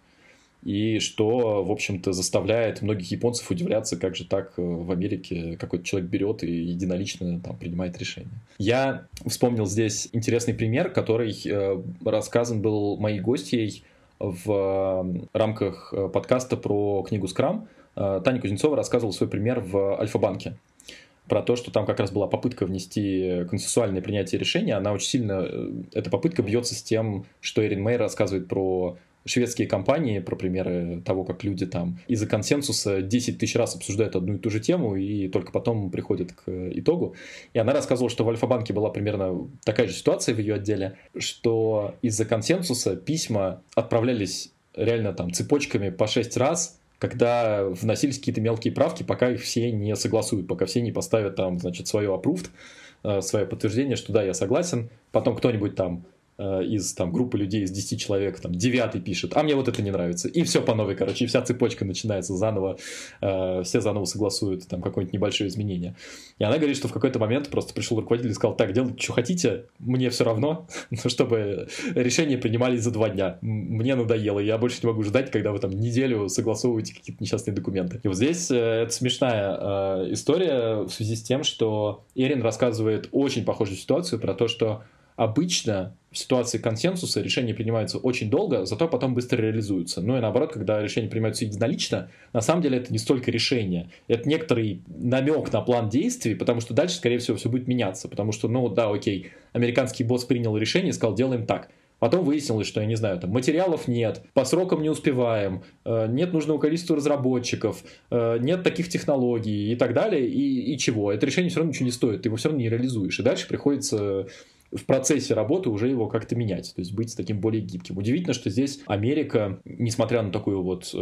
и что, в общем-то, заставляет многих японцев удивляться, как же так э, в Америке какой-то человек берет и единолично там принимает решение. Я вспомнил здесь интересный пример, который э, рассказан был моей гостьей в э, рамках подкаста про книгу «Скрам». Таня Кузнецова рассказывала свой пример в Альфа-банке про то, что там как раз была попытка внести консенсуальное принятие решения, она очень сильно, эта попытка бьется с тем, что Эрин Мэй рассказывает про шведские компании, про примеры того, как люди там из-за консенсуса 10 тысяч раз обсуждают одну и ту же тему и только потом приходят к итогу. И она рассказывала, что в Альфа-банке была примерно такая же ситуация в ее отделе, что из-за консенсуса письма отправлялись реально там цепочками по 6 раз, когда вносились какие-то мелкие правки, пока их все не согласуют, пока все не поставят там, значит, свое approved, э, свое подтверждение, что да, я согласен, потом кто-нибудь там Э, из там группы людей из 10 человек, там 9 пишет, а мне вот это не нравится. И все по новой, короче, и вся цепочка начинается заново, э, все заново согласуют там какое-нибудь небольшое изменение. И она говорит, что в какой-то момент просто пришел руководитель и сказал, так, делайте, что хотите, мне все равно, ну, чтобы решение принимались за два дня. Мне надоело, я больше не могу ждать, когда вы там неделю согласовываете какие-то несчастные документы. И вот здесь э, это смешная э, история в связи с тем, что Эрин рассказывает очень похожую ситуацию про то, что Обычно в ситуации консенсуса решения принимаются очень долго, зато потом быстро реализуются. Ну и наоборот, когда решения принимаются единолично, на самом деле это не столько решение, это некоторый намек на план действий, потому что дальше, скорее всего, все будет меняться, потому что, ну да, окей, американский босс принял решение и сказал, делаем так. Потом выяснилось, что, я не знаю, там материалов нет, по срокам не успеваем, э, нет нужного количества разработчиков, э, нет таких технологий и так далее, и, и чего. Это решение все равно ничего не стоит, ты его все равно не реализуешь. И дальше приходится в процессе работы уже его как-то менять, то есть быть таким более гибким. Удивительно, что здесь Америка, несмотря на такую вот э,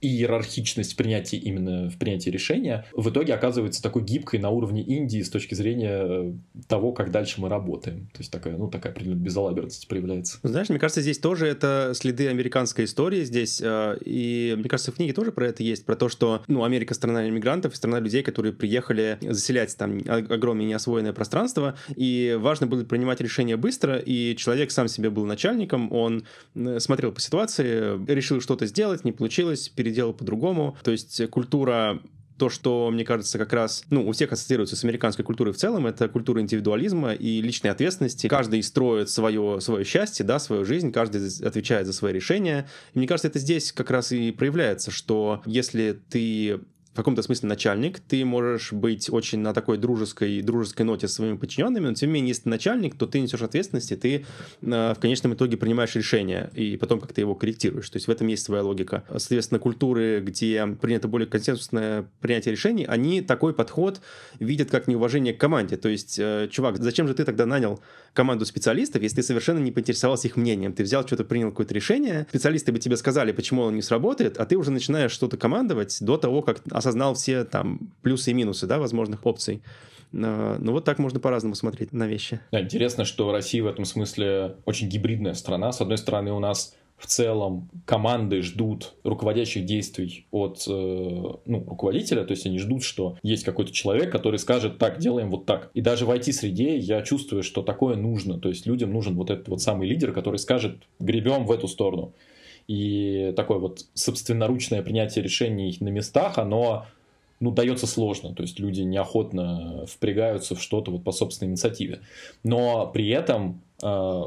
иерархичность принятия именно в принятии решения, в итоге оказывается такой гибкой на уровне Индии с точки зрения э, того, как дальше мы работаем. То есть такая, ну, такая определенная безалаберность проявляется. Знаешь, мне кажется, здесь тоже это следы американской истории здесь, э, и мне кажется, в книге тоже про это есть, про то, что, ну, Америка страна иммигрантов, страна людей, которые приехали заселять там огромное неосвоенное пространство, и важно было принимать решения быстро, и человек сам себе был начальником, он э, смотрел по ситуации, решил что-то сделать, не получилось, переделал по-другому. То есть культура то, что, мне кажется, как раз, ну, у всех ассоциируется с американской культурой в целом, это культура индивидуализма и личной ответственности. Каждый строит свое, свое счастье, да, свою жизнь, каждый отвечает за свои решения. И мне кажется, это здесь как раз и проявляется, что если ты в каком-то смысле начальник, ты можешь быть очень на такой дружеской, дружеской ноте с своими подчиненными, но тем не менее, если ты начальник, то ты несешь ответственность, и ты э, в конечном итоге принимаешь решение, и потом как то его корректируешь. То есть в этом есть своя логика. Соответственно, культуры, где принято более консенсусное принятие решений, они такой подход видят как неуважение к команде. То есть, э, чувак, зачем же ты тогда нанял команду специалистов, если ты совершенно не поинтересовался их мнением? Ты взял что-то, принял какое-то решение, специалисты бы тебе сказали, почему оно не сработает, а ты уже начинаешь что-то командовать до того, как осознал все там плюсы и минусы, да, возможных опций. А, ну вот так можно по-разному смотреть на вещи. Да, интересно, что Россия в этом смысле очень гибридная страна. С одной стороны, у нас в целом команды ждут руководящих действий от э, ну, руководителя, то есть они ждут, что есть какой-то человек, который скажет, так, делаем вот так. И даже в IT-среде я чувствую, что такое нужно, то есть людям нужен вот этот вот самый лидер, который скажет, гребем в эту сторону и такое вот собственноручное принятие решений на местах, оно ну, дается сложно, то есть люди неохотно впрягаются в что-то вот по собственной инициативе. Но при этом э,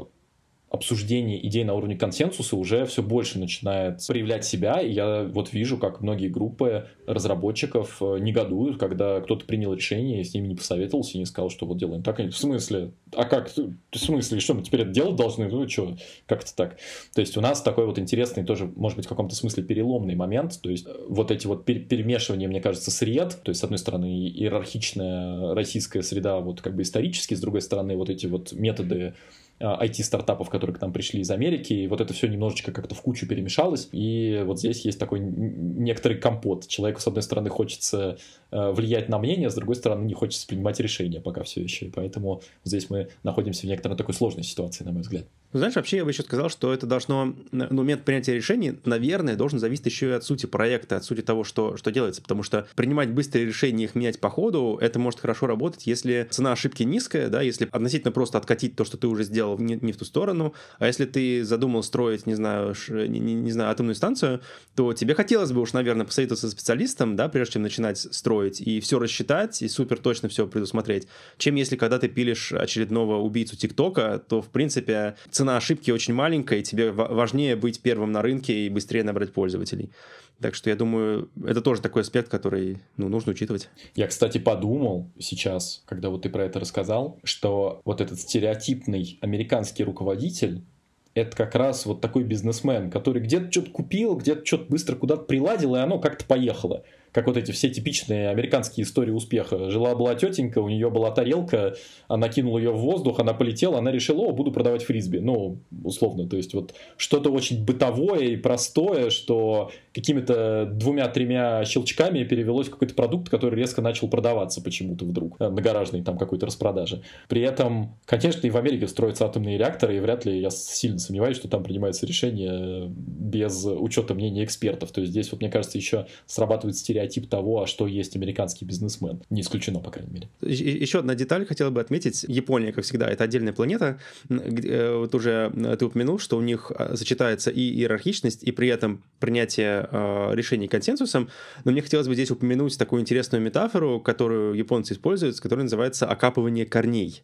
обсуждение идей на уровне консенсуса уже все больше начинает проявлять себя. И я вот вижу, как многие группы разработчиков э, негодуют, когда кто-то принял решение и с ними не посоветовался и не сказал, что вот делаем так. А они, в смысле? А как? В смысле? Что мы теперь это делать должны? Ну что? Как-то так. То есть у нас такой вот интересный тоже, может быть, в каком-то смысле переломный момент. То есть э, вот эти вот пер- перемешивания, мне кажется, сред. То есть, с одной стороны, иерархичная российская среда вот как бы исторически, с другой стороны, вот эти вот методы IT-стартапов, э, которые к нам пришли из Америки, и вот это все немножечко как-то в кучу перемешалось, и вот здесь есть такой некоторый компот. Человеку, с одной стороны, хочется э, влиять на мнение, с другой стороны, не хочется принимать решения пока все еще, и поэтому здесь мы находимся в некоторой такой сложной ситуации, на мой взгляд знаешь, вообще я бы еще сказал, что это должно, ну, метод принятия решений, наверное, должен зависеть еще и от сути проекта, от сути того, что, что делается, потому что принимать быстрые решения, их менять по ходу, это может хорошо работать, если цена ошибки низкая, да, если относительно просто откатить то, что ты уже сделал не, не в ту сторону, а если ты задумал строить, не знаю, ш, не, не, не знаю, атомную станцию, то тебе хотелось бы уж, наверное, посоветоваться с специалистом, да, прежде чем начинать строить, и все рассчитать, и супер точно все предусмотреть, чем если когда ты пилишь очередного убийцу ТикТока, то, в принципе, цена ошибки очень маленькая, и тебе важнее быть первым на рынке и быстрее набрать пользователей. Так что я думаю, это тоже такой аспект, который ну, нужно учитывать. Я, кстати, подумал сейчас, когда вот ты про это рассказал, что вот этот стереотипный американский руководитель, это как раз вот такой бизнесмен, который где-то что-то купил, где-то что-то быстро куда-то приладил, и оно как-то поехало как вот эти все типичные американские истории успеха. Жила-была тетенька, у нее была тарелка, она кинула ее в воздух, она полетела, она решила, о, буду продавать фрисби. Ну, условно, то есть вот что-то очень бытовое и простое, что какими-то двумя-тремя щелчками перевелось в какой-то продукт, который резко начал продаваться почему-то вдруг э, на гаражной там какой-то распродаже. При этом, конечно, и в Америке строятся атомные реакторы, и вряд ли я сильно сомневаюсь, что там принимается решение э, без учета мнения экспертов. То есть здесь вот, мне кажется, еще срабатывает стереотип того, а что есть американский бизнесмен. Не исключено, по крайней мере. Еще одна деталь хотел бы отметить. Япония, как всегда, это отдельная планета. Э, вот уже ты упомянул, что у них сочетается и иерархичность, и при этом принятие принятие э, а, решений консенсусом, но мне хотелось бы здесь упомянуть такую интересную метафору, которую японцы используют, которая называется «окапывание корней».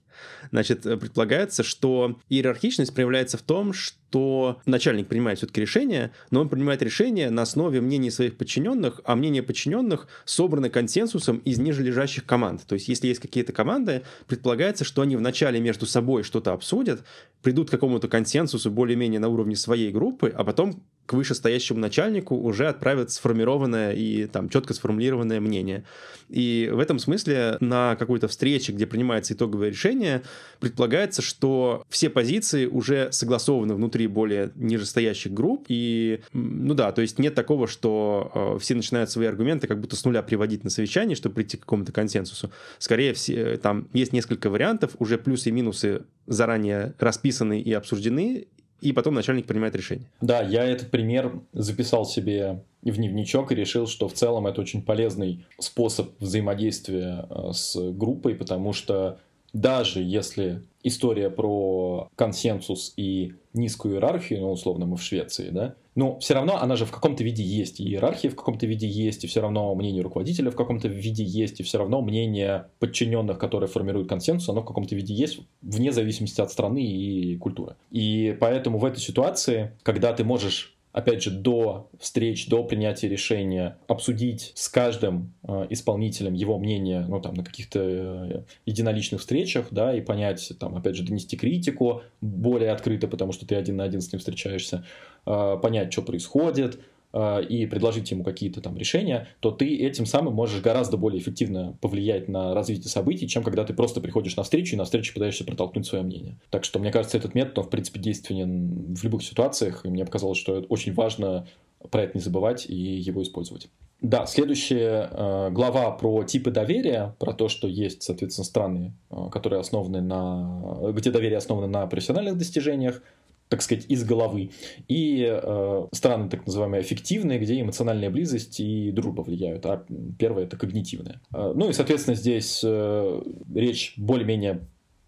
Значит, э, предполагается, что иерархичность проявляется в том, что начальник принимает все-таки решение, но он принимает решение на основе мнений своих подчиненных, а мнение подчиненных собрано консенсусом из нижележащих команд. То есть, если есть какие-то команды, предполагается, что они вначале между собой что-то обсудят, придут к какому-то консенсусу более-менее на уровне своей группы, а потом к вышестоящему начальнику уже отправят сформированное и там четко сформулированное мнение. И в этом смысле на какой-то встрече, где принимается итоговое решение, предполагается, что все позиции уже согласованы внутри более нижестоящих групп. И, ну да, то есть нет такого, что э, все начинают свои аргументы как будто с нуля приводить на совещание, чтобы прийти к какому-то консенсусу. Скорее, все, э, там есть несколько вариантов, уже плюсы и минусы заранее расписаны и обсуждены, и потом начальник принимает решение. Да, я этот пример записал себе в дневничок и решил, что в целом это очень полезный способ взаимодействия э, с группой, потому что даже если история про консенсус и низкую иерархию, ну, условно, мы в Швеции, да, но все равно она же в каком-то виде есть, и иерархия в каком-то виде есть, и все равно мнение руководителя в каком-то виде есть, и все равно мнение подчиненных, которые формируют консенсус, оно в каком-то виде есть, вне зависимости от страны и культуры. И поэтому в этой ситуации, когда ты можешь опять же, до встреч, до принятия решения обсудить с каждым э, исполнителем его мнение, ну, там, на каких-то э, единоличных встречах, да, и понять, там, опять же, донести критику более открыто, потому что ты один на один с ним встречаешься, э, понять, что происходит, Э, и предложить ему какие-то там решения, то ты этим самым можешь гораздо более эффективно повлиять на развитие событий, чем когда ты просто приходишь на встречу и на встрече пытаешься протолкнуть свое мнение. Так что, мне кажется, этот метод, он, в принципе, действенен в любых ситуациях, и мне показалось, что это очень важно про это не забывать и его использовать. Да, следующая э, глава про типы доверия, про то, что есть, соответственно, страны, э, которые основаны на... где доверие основано на профессиональных достижениях, так сказать, из головы. И э, страны, так называемые, эффективные, где эмоциональная близость и дружба влияют, а первое это когнитивное. Э, ну и, соответственно, здесь э, речь более-менее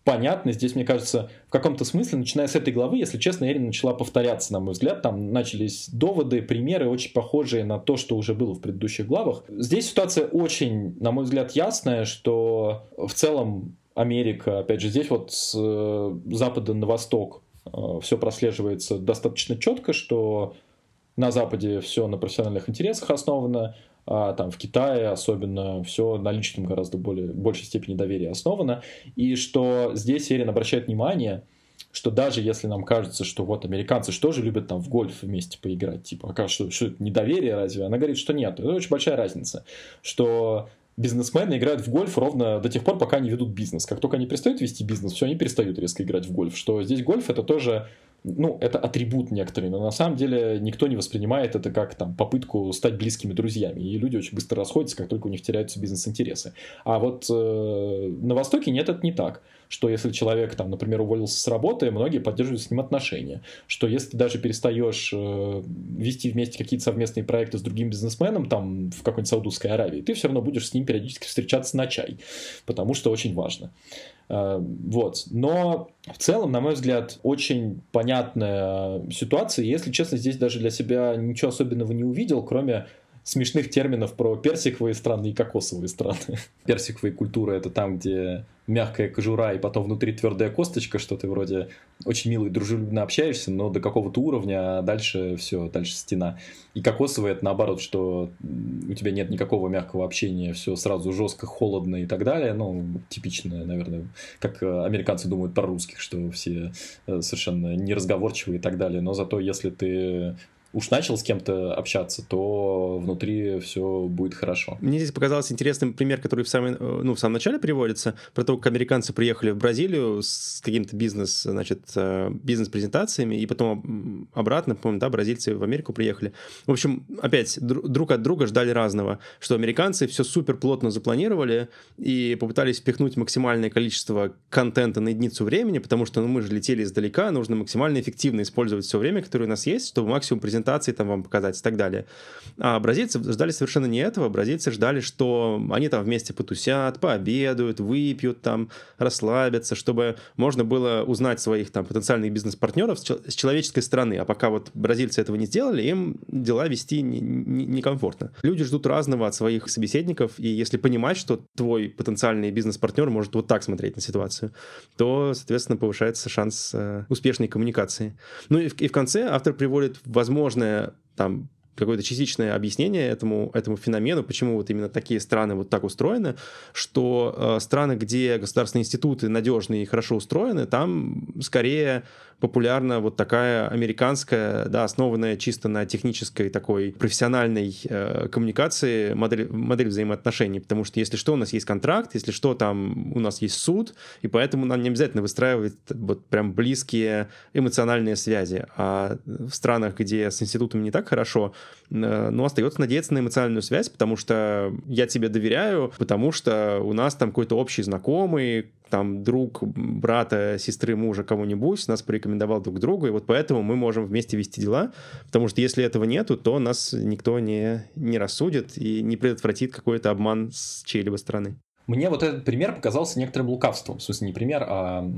понятно. Здесь, мне кажется, в каком-то смысле, начиная с этой главы, если честно, Эрин начала повторяться, на мой взгляд. Там начались доводы, примеры, очень похожие на то, что уже было в предыдущих главах. Здесь ситуация очень, на мой взгляд, ясная, что в целом Америка, опять же, здесь вот с э, запада на восток Э, все прослеживается достаточно четко, что на Западе все на профессиональных интересах основано, а там в Китае особенно все на личном гораздо более, большей степени доверия основано, и что здесь Эрин обращает внимание, что даже если нам кажется, что вот американцы что же любят там в гольф вместе поиграть, типа, а как, что, что это недоверие разве? Она говорит, что нет, это очень большая разница, что бизнесмены играют в гольф ровно до тех пор, пока они ведут бизнес. Как только они перестают вести бизнес, все, они перестают резко играть в гольф. Что здесь гольф это тоже ну, это атрибут некоторый, но на самом деле никто не воспринимает это как там попытку стать близкими друзьями, и люди очень быстро расходятся, как только у них теряются бизнес-интересы. А вот э, на Востоке нет, это не так что если человек, там, например, уволился с работы, многие поддерживают с ним отношения, что если ты даже перестаешь э, вести вместе какие-то совместные проекты с другим бизнесменом, там, в какой-нибудь Саудовской Аравии, ты все равно будешь с ним периодически встречаться на чай, потому что очень важно. Э, вот. Но в целом, на мой взгляд, очень понятная э, ситуация. Если честно, здесь даже для себя ничего особенного не увидел, кроме смешных терминов про персиковые страны и кокосовые страны. Персиковые культуры — это там, где мягкая кожура и потом внутри твердая косточка, что ты вроде очень мило и дружелюбно общаешься, но до какого-то уровня, а дальше все, дальше стена. И кокосовые это наоборот, что у тебя нет никакого мягкого общения, все сразу жестко, холодно и так далее. Ну, типично, наверное, как э, американцы думают про русских, что все э, совершенно неразговорчивые и так далее. Но зато если ты уж начал с кем-то общаться, то внутри все будет хорошо. Мне здесь показался интересным пример, который в самом, э, ну, в самом начале приводится, про то, как американцы приехали в Бразилию с каким-то бизнес, значит, э, бизнес-презентациями, и потом обратно, помню, да, бразильцы в Америку приехали. В общем, опять, друг от друга ждали разного, что американцы все супер плотно запланировали и попытались впихнуть максимальное количество контента на единицу времени, потому что ну, мы же летели издалека, нужно максимально эффективно использовать все время, которое у нас есть, чтобы максимум презентации презентации там вам показать и так далее. А бразильцы ждали совершенно не этого. Бразильцы ждали, что они там вместе потусят, пообедают, выпьют там, расслабятся, чтобы можно было узнать своих там потенциальных бизнес-партнеров с человеческой стороны. А пока вот бразильцы этого не сделали, им дела вести некомфортно. Люди ждут разного от своих собеседников, и если понимать, что твой потенциальный бизнес-партнер может вот так смотреть на ситуацию, то, соответственно, повышается шанс э, успешной коммуникации. Ну и в, и в конце автор приводит возможность возможное там какое-то частичное объяснение этому, этому феномену, почему вот именно такие страны вот так устроены, что э, страны, где государственные институты надежные и хорошо устроены, там скорее популярна вот такая американская, да, основанная чисто на технической такой профессиональной э, коммуникации модель, модель взаимоотношений, потому что если что, у нас есть контракт, если что, там у нас есть суд, и поэтому нам не обязательно выстраивать вот прям близкие эмоциональные связи. А в странах, где с институтами не так хорошо, Э, но остается надеяться на эмоциональную связь, потому что я тебе доверяю, потому что у нас там какой-то общий знакомый, там друг брата, сестры, мужа кого нибудь нас порекомендовал друг другу, и вот поэтому мы можем вместе вести дела, потому что если этого нету, то нас никто не, не рассудит и не предотвратит какой-то обман с чьей-либо стороны. Мне вот этот пример показался некоторым лукавством, в смысле не пример, а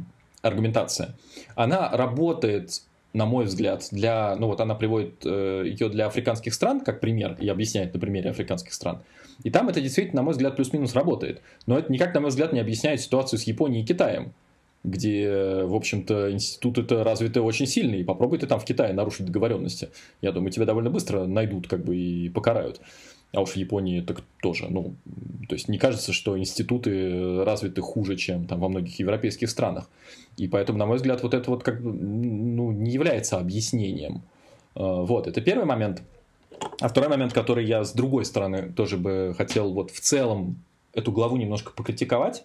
аргументация. Она работает на мой взгляд, для, ну вот она приводит э, ее для африканских стран как пример и объясняет на примере африканских стран. И там это действительно, на мой взгляд, плюс-минус работает. Но это никак, на мой взгляд, не объясняет ситуацию с Японией и Китаем, где, в общем-то, институты это развиты очень сильно, и попробуй ты там в Китае нарушить договоренности. Я думаю, тебя довольно быстро найдут как бы и покарают. А уж в Японии так тоже. Ну, то есть не кажется, что институты э, развиты хуже, чем там во многих европейских странах. И поэтому, на мой взгляд, вот это вот как бы ну, не является объяснением. Э, вот, это первый момент. А второй момент, который я с другой стороны тоже бы хотел вот в целом эту главу немножко покритиковать,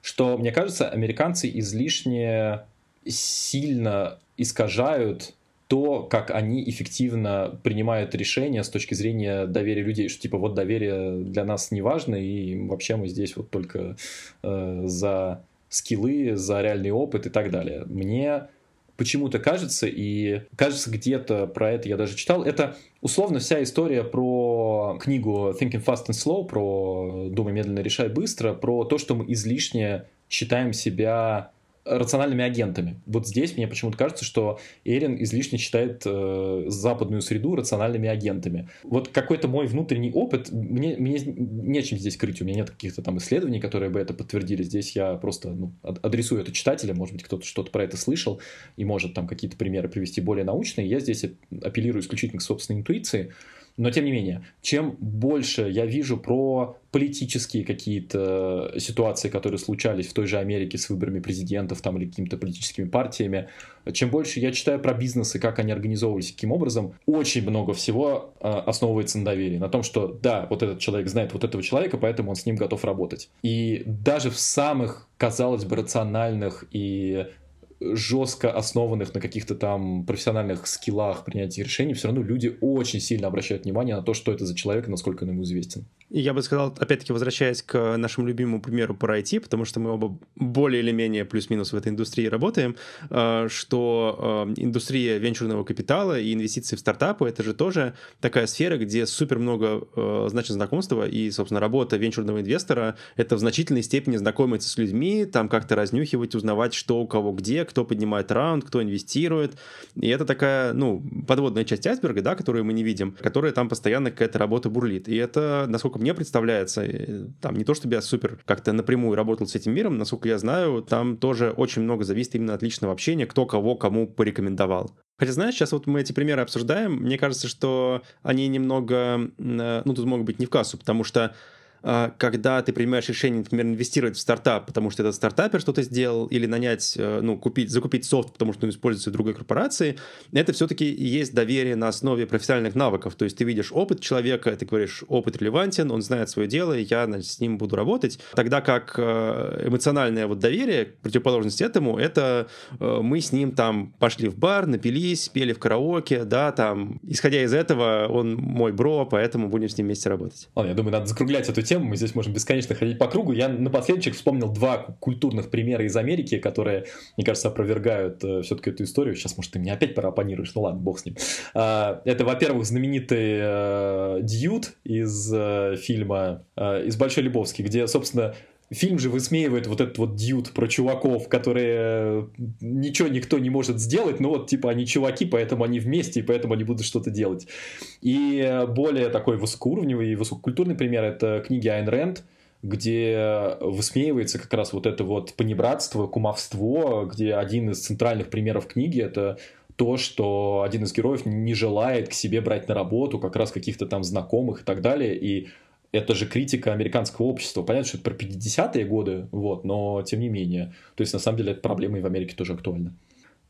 что, мне кажется, американцы излишне сильно искажают то, как они эффективно принимают решения с точки зрения доверия людей, что типа вот доверие для нас не важно, и вообще мы здесь вот только э, за скиллы, за реальный опыт и так далее. Мне почему-то кажется, и кажется, где-то про это я даже читал, это условно вся история про книгу Thinking Fast and Slow, про «Думай медленно, решай быстро», про то, что мы излишне считаем себя рациональными агентами. Вот здесь мне почему-то кажется, что Эрин излишне считает э, западную среду рациональными агентами. Вот какой-то мой внутренний опыт, мне, мне нечем здесь крыть, у меня нет каких-то там исследований, которые бы это подтвердили. Здесь я просто ну, адресую это читателям, может быть, кто-то что-то про это слышал и может там какие-то примеры привести более научные. Я здесь апеллирую исключительно к собственной интуиции. Но тем не менее, чем больше я вижу про политические какие-то э, ситуации, которые случались в той же Америке с выборами президентов там, или какими-то политическими партиями, чем больше я читаю про бизнесы, как они организовывались, каким образом, очень много всего э, основывается на доверии, на том, что да, вот этот человек знает вот этого человека, поэтому он с ним готов работать. И даже в самых, казалось бы, рациональных и жестко основанных на каких-то там профессиональных скиллах принятия решений, все равно люди очень сильно обращают внимание на то, что это за человек и насколько он ему известен я бы сказал, опять-таки, возвращаясь к нашему любимому примеру про IT, потому что мы оба более или менее плюс-минус в этой индустрии работаем, э, что э, индустрия венчурного капитала и инвестиций в стартапы — это же тоже такая сфера, где супер много, э, значит, знакомства, и, собственно, работа венчурного инвестора — это в значительной степени знакомиться с людьми, там как-то разнюхивать, узнавать, что у кого где, кто поднимает раунд, кто инвестирует. И это такая, ну, подводная часть айсберга, да, которую мы не видим, которая там постоянно какая-то работа бурлит. И это, насколько насколько мне представляется, э, там не то чтобы я супер как-то напрямую работал с этим миром, насколько я знаю, там тоже очень много зависит именно от личного общения, кто кого кому порекомендовал. Хотя, знаешь, сейчас вот мы эти примеры обсуждаем, мне кажется, что они немного, э, ну, тут могут быть не в кассу, потому что а, когда ты принимаешь решение, например, инвестировать в стартап, потому что этот стартапер что-то сделал, или нанять, э, ну, купить, закупить софт, потому что он используется в другой корпорации, это все-таки есть доверие на основе профессиональных навыков. То есть ты видишь опыт человека, ты говоришь, опыт релевантен, он знает свое дело, и я значит, с ним буду работать. Тогда как э, эмоциональное вот доверие, противоположность этому, это э, мы с ним там пошли в бар, напились, пели в караоке, да, там, исходя из этого, он мой бро, поэтому будем с ним вместе работать. Ладно, я думаю, надо закруглять эту тему тему, мы здесь можем бесконечно ходить по кругу. Я напоследок вспомнил два культурных примера из Америки, которые, мне кажется, опровергают э, все-таки эту историю. Сейчас, может, ты меня опять проаппонируешь, ну ладно, бог с ним. Э, это, во-первых, знаменитый э, Дьюд из э, фильма э, «Из Большой Лебовски», где, собственно, Фильм же высмеивает вот этот вот дьют про чуваков, которые э, ничего никто не может сделать, но вот типа они чуваки, поэтому они вместе, и поэтому они будут что-то делать. И э, более такой высокоуровневый и высококультурный пример — это книги Айн Рэнд, где высмеивается как раз вот это вот понебратство, кумовство, где один из центральных примеров книги — это то, что один из героев не желает к себе брать на работу как раз каких-то там знакомых и так далее, и это же критика американского общества. Понятно, что это про 50-е годы, вот, но тем не менее. То есть, на самом деле, эта проблема и в Америке тоже актуальна.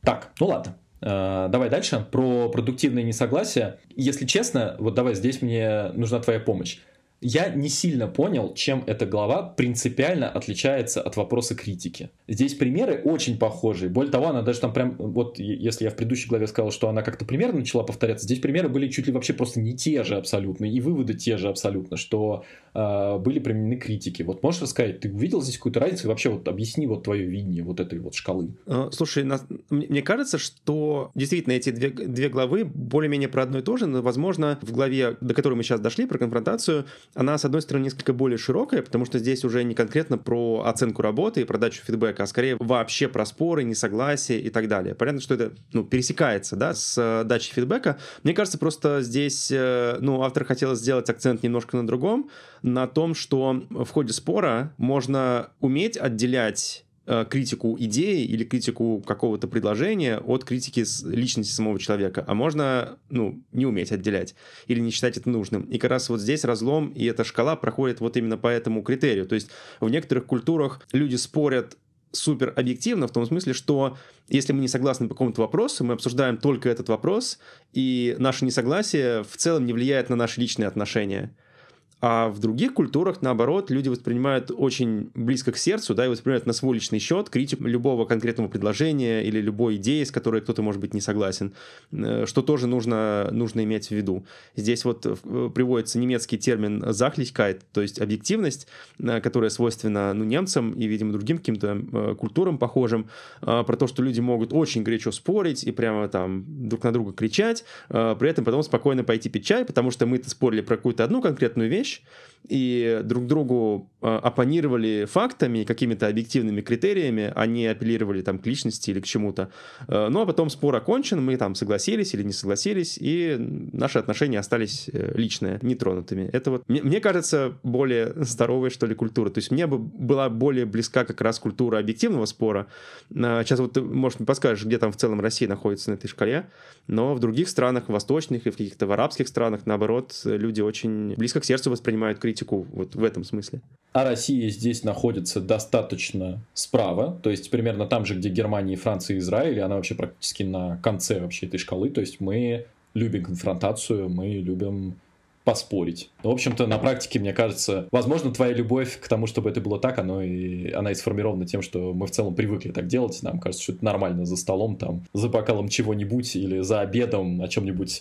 Так, ну ладно. Э, давай дальше. Про продуктивное несогласие. Если честно, вот давай здесь мне нужна твоя помощь. Я не сильно понял, чем эта глава принципиально отличается от вопроса критики. Здесь примеры очень похожие. Более того, она даже там прям, вот если я в предыдущей главе сказал, что она как-то примерно начала повторяться, здесь примеры были чуть ли вообще просто не те же абсолютно, и выводы те же абсолютно, что э, были применены критики. Вот можешь рассказать, ты увидел здесь какую-то разницу? И вообще вот объясни вот твое видение вот этой вот шкалы. Э, слушай, на, мне кажется, что действительно эти две, две главы более-менее про одно и то же, но, возможно, в главе, до которой мы сейчас дошли, про конфронтацию, она, с одной стороны, несколько более широкая, потому что здесь уже не конкретно про оценку работы и продачу фидбэка, а скорее вообще про споры, несогласия и так далее. Понятно, что это ну, пересекается да, с э, дачей фидбэка. Мне кажется, просто здесь э, ну, автор хотел сделать акцент немножко на другом, на том, что в ходе спора можно уметь отделять Э, критику идеи или критику какого-то предложения от критики личности самого человека, а можно, ну, не уметь отделять или не считать это нужным. И как раз вот здесь разлом, и эта шкала проходит вот именно по этому критерию. То есть в некоторых культурах люди спорят супер объективно, в том смысле, что если мы не согласны по какому-то вопросу, мы обсуждаем только этот вопрос, и наше несогласие в целом не влияет на наши личные отношения. А в других культурах, наоборот, люди воспринимают очень близко к сердцу, да, и воспринимают на свой личный счет критику любого конкретного предложения или любой идеи, с которой кто-то, может быть, не согласен, э, что тоже нужно, нужно иметь в виду. Здесь вот э, приводится немецкий термин «захличкайт», то есть объективность, э, которая свойственна, ну, немцам и, видимо, другим каким-то культурам похожим, про то, что люди могут очень горячо спорить и прямо там друг на друга кричать, при этом потом спокойно пойти пить чай, потому что мы-то спорили про какую-то одну конкретную вещь, English и друг другу э, оппонировали фактами, какими-то объективными критериями, а не апеллировали там к личности или к чему-то. Э, ну а потом спор окончен, мы там согласились или не согласились, и наши отношения остались э, личные, нетронутыми. Это вот, мне кажется, более здоровая, что ли, культура. То есть мне бы была более близка как раз культура объективного спора. Сейчас вот ты, может, не подскажешь, где там в целом Россия находится на этой шкале, но в других странах, восточных и в каких-то в арабских странах, наоборот, люди очень близко к сердцу воспринимают критику критику вот в этом смысле. А Россия здесь находится достаточно справа, то есть примерно там же, где Германия, Франция и Израиль, и она вообще практически на конце вообще этой шкалы, то есть мы любим конфронтацию, мы любим поспорить. Ну, в общем-то, на практике, мне кажется, возможно, твоя любовь к тому, чтобы это было так, оно и, она и сформирована тем, что мы в целом привыкли так делать. Нам кажется, что это нормально за столом, там, за бокалом чего-нибудь или за обедом о чем-нибудь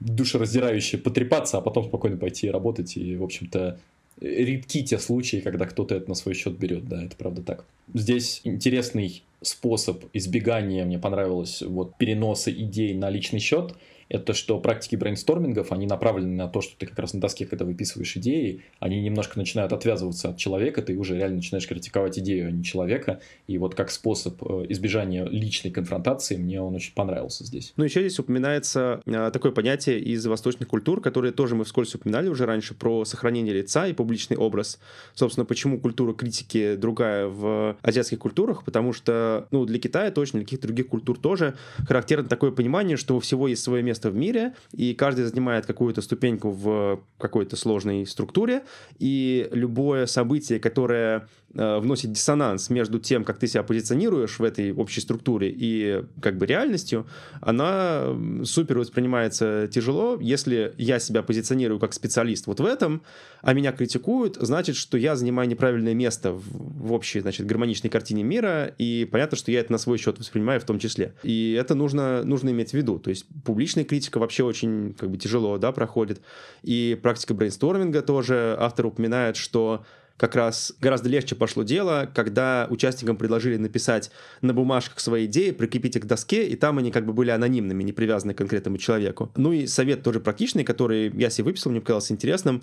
душераздирающе потрепаться, а потом спокойно пойти работать. И, в общем-то, редки те случаи, когда кто-то это на свой счет берет, да, это правда так. Здесь интересный способ избегания, мне понравилось, вот переносы идей на личный счет – это что практики брейнстормингов, они направлены на то, что ты как раз на доске, когда выписываешь идеи, они немножко начинают отвязываться от человека, ты уже реально начинаешь критиковать идею, а не человека. И вот как способ э, избежания личной конфронтации, мне он очень понравился здесь. Ну, еще здесь упоминается э, такое понятие из восточных культур, которые тоже мы вскользь упоминали уже раньше, про сохранение лица и публичный образ. Собственно, почему культура критики другая в азиатских культурах, потому что, ну, для Китая точно, для каких-то других культур тоже характерно такое понимание, что у всего есть свое место место в мире, и каждый занимает какую-то ступеньку в какой-то сложной структуре, и любое событие, которое Э, вносит диссонанс между тем, как ты себя позиционируешь в этой общей структуре и как бы реальностью, она супер воспринимается тяжело. Если я себя позиционирую как специалист вот в этом, а меня критикуют, значит, что я занимаю неправильное место в, в общей, значит, гармоничной картине мира, и понятно, что я это на свой счет воспринимаю в том числе. И это нужно, нужно иметь в виду. То есть публичная критика вообще очень как бы тяжело, да, проходит. И практика брейнсторминга тоже. Автор упоминает, что как раз гораздо легче пошло дело, когда участникам предложили написать на бумажках свои идеи, прикрепить их к доске, и там они как бы были анонимными, не привязаны к конкретному человеку. Ну и совет тоже практичный, который я себе выписал, мне показался интересным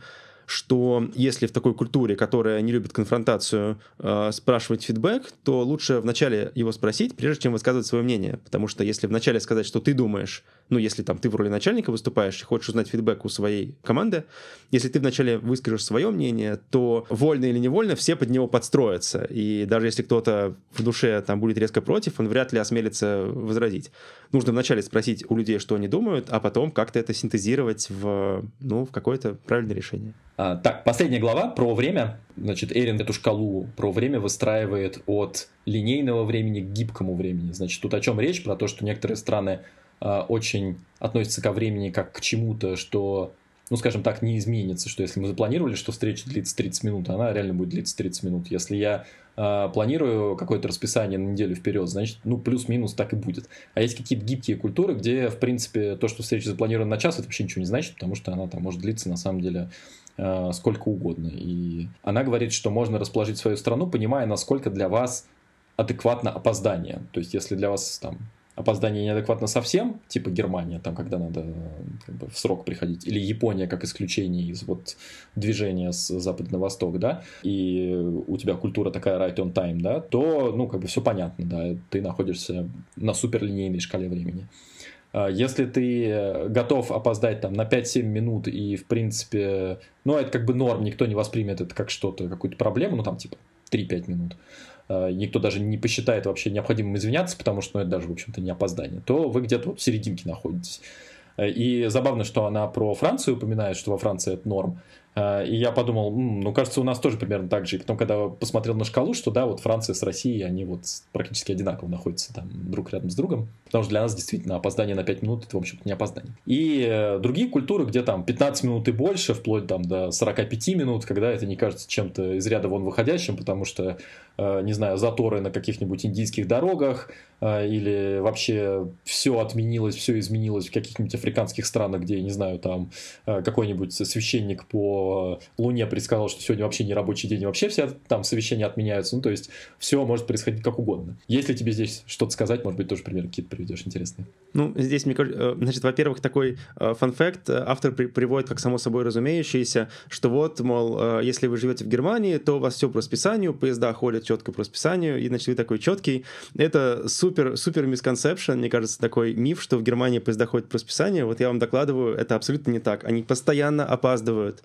что если в такой культуре, которая не любит конфронтацию, э, спрашивать фидбэк, то лучше вначале его спросить, прежде чем высказывать свое мнение. Потому что если вначале сказать, что ты думаешь, ну, если там ты в роли начальника выступаешь и хочешь узнать фидбэк у своей команды, если ты вначале выскажешь свое мнение, то вольно или невольно все под него подстроятся. И даже если кто-то в душе там будет резко против, он вряд ли осмелится возразить нужно вначале спросить у людей, что они думают, а потом как-то это синтезировать в, ну, в какое-то правильное решение. А, так, последняя глава про время. Значит, Эрин эту шкалу про время выстраивает от линейного времени к гибкому времени. Значит, тут о чем речь? Про то, что некоторые страны а, очень относятся ко времени как к чему-то, что ну, скажем так, не изменится, что если мы запланировали, что встреча длится 30 минут, она реально будет длиться 30 минут. Если я э, планирую какое-то расписание на неделю вперед, значит, ну, плюс-минус так и будет. А есть какие-то гибкие культуры, где, в принципе, то, что встреча запланирована на час, это вообще ничего не значит, потому что она там может длиться, на самом деле, э, сколько угодно. И она говорит, что можно расположить свою страну, понимая, насколько для вас адекватно опоздание. То есть, если для вас там опоздание неадекватно совсем, типа Германия, там, когда надо как бы, в срок приходить, или Япония как исключение из вот движения с запада на восток, да, и у тебя культура такая right on time, да, то, ну, как бы все понятно, да, ты находишься на суперлинейной шкале времени. А если ты готов опоздать там на 5-7 минут и, в принципе, ну, а это как бы норм, никто не воспримет это как что-то, какую-то проблему, ну, там, типа, 3-5 минут. Э, никто даже не посчитает вообще необходимым извиняться, потому что ну, это даже, в общем-то, не опоздание, то вы где-то вот в серединке находитесь. Э, и забавно, что она про Францию упоминает, что во Франции это норм. А, и я подумал, ну, кажется, у нас тоже примерно так же. И потом, когда посмотрел на шкалу, что да, вот Франция с Россией, они вот практически одинаково находятся там друг рядом с другом. Потому что для нас действительно опоздание на 5 минут, это, в общем-то, не опоздание. И э, другие культуры, где там 15 минут и больше, вплоть там до 45 минут, когда это не кажется чем-то из ряда вон выходящим, потому что, э, не знаю, заторы на каких-нибудь индийских дорогах, э, или вообще все отменилось, все изменилось в каких-нибудь африканских странах, где, не знаю, там какой-нибудь священник по что Луне предсказал, что сегодня вообще не рабочий день, вообще все там совещания отменяются. Ну, то есть все может происходить как угодно. Если тебе здесь что-то сказать, может быть, тоже пример какие-то приведешь интересные. Ну, здесь, мне кажется, э, значит, во-первых, такой фан-факт э, э, автор при приводит как само собой разумеющееся, что вот, мол, если вы живете в Германии, то у вас все по расписанию, поезда ходят четко по расписанию, и, значит, вы такой четкий. Это супер, супер мисконсепшн. мне кажется, такой миф, что в Германии поезда ходят по расписанию. Вот я вам докладываю, это абсолютно не так. Они постоянно опаздывают.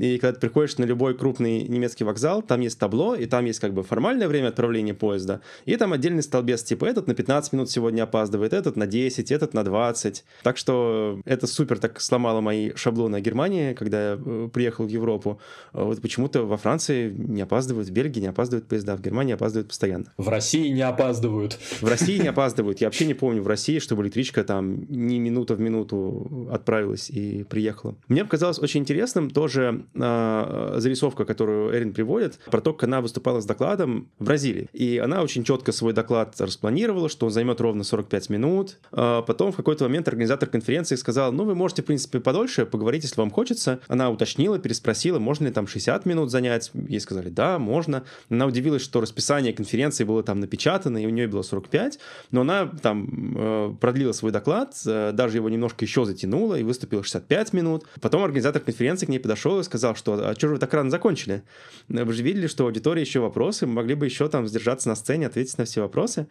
И когда ты приходишь на любой крупный немецкий вокзал, там есть табло, и там есть как бы формальное время отправления поезда, и там отдельный столбец, типа этот на 15 минут сегодня опаздывает, этот на 10, этот на 20. Так что это супер так сломало мои шаблоны о Германии, когда я э, приехал в Европу. А вот почему-то во Франции не опаздывают, в Бельгии не опаздывают поезда, в Германии опаздывают постоянно. В России не опаздывают. В России не опаздывают. Я вообще не помню в России, чтобы электричка там не минута в минуту отправилась и приехала. Мне показалось очень интересным тоже же э, зарисовка, которую Эрин приводит, про то, как она выступала с докладом в Бразилии. И она очень четко свой доклад распланировала, что он займет ровно 45 минут. Э, потом в какой-то момент организатор конференции сказал, ну, вы можете, в принципе, подольше поговорить, если вам хочется. Она уточнила, переспросила, можно ли там 60 минут занять. Ей сказали, да, можно. Она удивилась, что расписание конференции было там напечатано, и у нее было 45, но она там э, продлила свой доклад, э, даже его немножко еще затянула и выступила 65 минут. Потом организатор конференции к ней подошел и сказал, что «А что же вы так рано закончили? Вы же видели, что у аудитории еще вопросы, мы могли бы еще там сдержаться на сцене, ответить на все вопросы».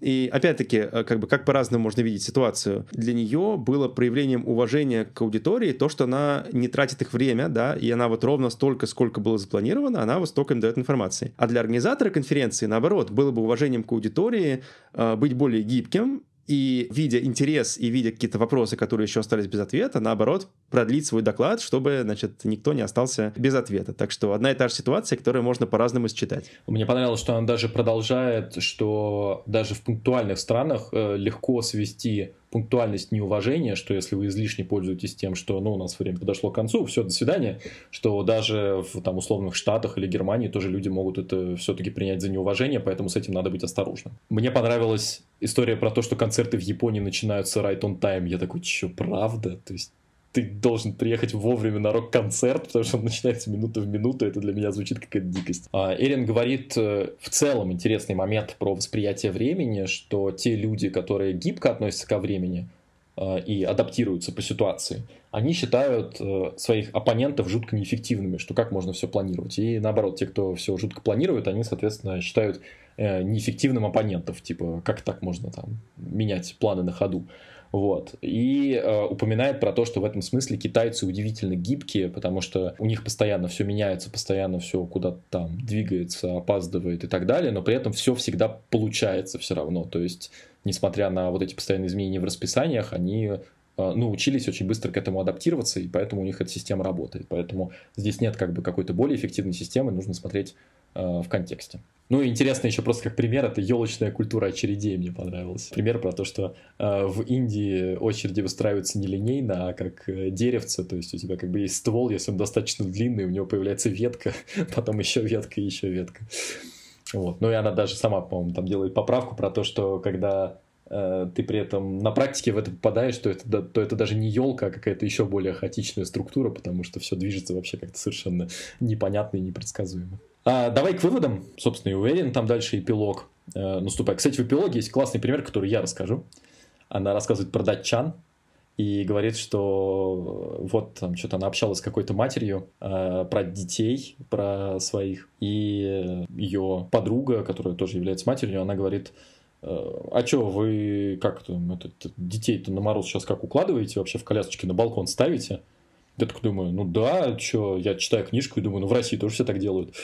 И опять-таки, э, как бы как по-разному можно видеть ситуацию. Для нее было проявлением уважения к аудитории то, что она не тратит их время, да, и она вот ровно столько, сколько было запланировано, она вот столько им дает информации. А для организатора конференции, наоборот, было бы уважением к аудитории э, быть более гибким и, видя интерес и видя какие-то вопросы, которые еще остались без ответа, наоборот, продлить свой доклад, чтобы, значит, никто не остался без ответа. Так что одна и та же ситуация, которую можно по-разному считать. Мне понравилось, что она даже продолжает, что даже в пунктуальных странах э, легко свести пунктуальность неуважения, что если вы излишне пользуетесь тем, что ну, у нас время подошло к концу, все, до свидания, что даже в там, условных Штатах или Германии тоже люди могут это все-таки принять за неуважение, поэтому с этим надо быть осторожным. Мне понравилась история про то, что концерты в Японии начинаются right on time. Я такой, че, правда? То есть ты должен приехать вовремя на рок-концерт, потому что он начинается минута в минуту, это для меня звучит какая-то дикость. А, Эрин говорит э, в целом интересный момент про восприятие времени, что те люди, которые гибко относятся ко времени э, и адаптируются по ситуации, они считают э, своих оппонентов жутко неэффективными, что как можно все планировать. И наоборот, те, кто все жутко планирует, они, соответственно, считают неэффективным оппонентов, типа как так можно там менять планы на ходу. Вот. И э, упоминает про то, что в этом смысле китайцы удивительно гибкие, потому что у них постоянно все меняется, постоянно все куда-то там двигается, опаздывает и так далее, но при этом все всегда получается все равно. То есть, несмотря на вот эти постоянные изменения в расписаниях, они э, ну, учились очень быстро к этому адаптироваться, и поэтому у них эта система работает. Поэтому здесь нет как бы какой-то более эффективной системы, нужно смотреть Э, в контексте. Ну, и интересно еще просто как пример, это елочная культура очередей мне понравилась. Пример про то, что э, в Индии очереди выстраиваются не линейно, а как э, деревце, то есть у тебя как бы есть ствол, если он достаточно длинный, у него появляется ветка, потом еще ветка еще ветка. Вот. Ну и она даже сама, по-моему, там делает поправку про то, что когда Э, ты при этом на практике в это попадаешь, то это, то это даже не елка, а какая-то еще более хаотичная структура, потому что все движется вообще как-то совершенно непонятно и непредсказуемо. А, давай к выводам, собственно, и уверен, там дальше эпилог э, наступает. Кстати, в эпилоге есть классный пример, который я расскажу. Она рассказывает про датчан, и говорит, что вот там что-то она общалась с какой-то матерью э, про детей, про своих, и ее подруга, которая тоже является матерью, она говорит, Э, а чё, вы как там, детей-то на мороз сейчас как укладываете вообще в колясочке, на балкон ставите? Я так думаю, ну да, чё, я читаю книжку и думаю, ну в России тоже все так делают.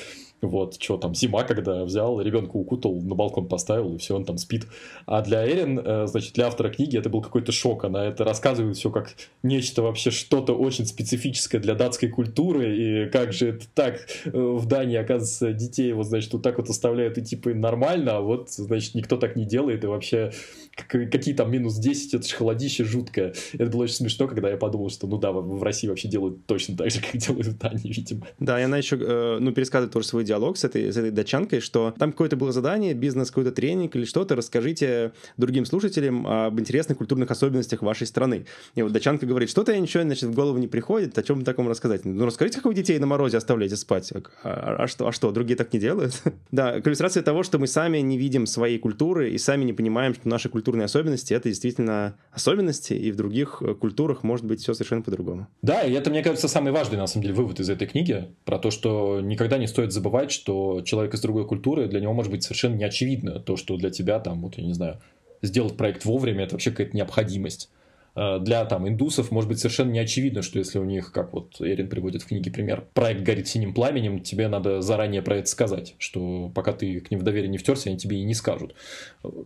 Вот, что там, зима, когда взял, ребенка укутал, на балкон поставил, и все, он там спит. А для Эрин, э, значит, для автора книги это был какой-то шок. Она это рассказывает все как нечто вообще, что-то очень специфическое для датской культуры. И как же это так э, в Дании, оказывается, детей вот, значит, вот так вот оставляют и типа нормально, а вот, значит, никто так не делает. И вообще какие там минус 10, это же холодище жуткое. Это было очень смешно, когда я подумал, что ну да, в России вообще делают точно так же, как делают в Дании, видимо. Да, и она еще, э, ну, пересказывает тоже свой диалог с этой, с этой датчанкой, что там какое-то было задание, бизнес, какой-то тренинг или что-то, расскажите другим слушателям об интересных культурных особенностях вашей страны. И вот датчанка говорит, что-то ничего, значит, в голову не приходит, о чем таком рассказать? Ну, расскажите, как вы детей на морозе оставляете спать? А, а, а что, а что, другие так не делают? да, к иллюстрации того, что мы сами не видим своей культуры и сами не понимаем, что наша культура культурные особенности, это действительно особенности, и в других э, культурах может быть все совершенно по-другому. Да, и это, мне кажется, самый важный, на самом деле, вывод из этой книги, про то, что никогда не стоит забывать, что человек из другой культуры, для него может быть совершенно неочевидно то, что для тебя там, вот я не знаю, сделать проект вовремя, это вообще какая-то необходимость. Э, для там индусов может быть совершенно не очевидно, что если у них, как вот Эрин приводит в книге пример, проект горит синим пламенем, тебе надо заранее про это сказать, что пока ты к ним в доверие не втерся, они тебе и не скажут.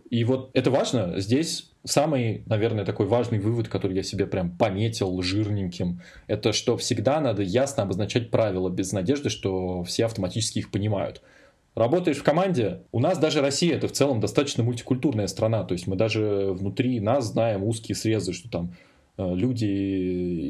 И вот это важно. Здесь самый, наверное, такой важный вывод, который я себе прям пометил жирненьким, это что всегда надо ясно обозначать правила без надежды, что все автоматически их понимают работаешь в команде. У нас даже Россия, это в целом достаточно мультикультурная страна, то есть мы даже внутри нас знаем узкие срезы, что там э, люди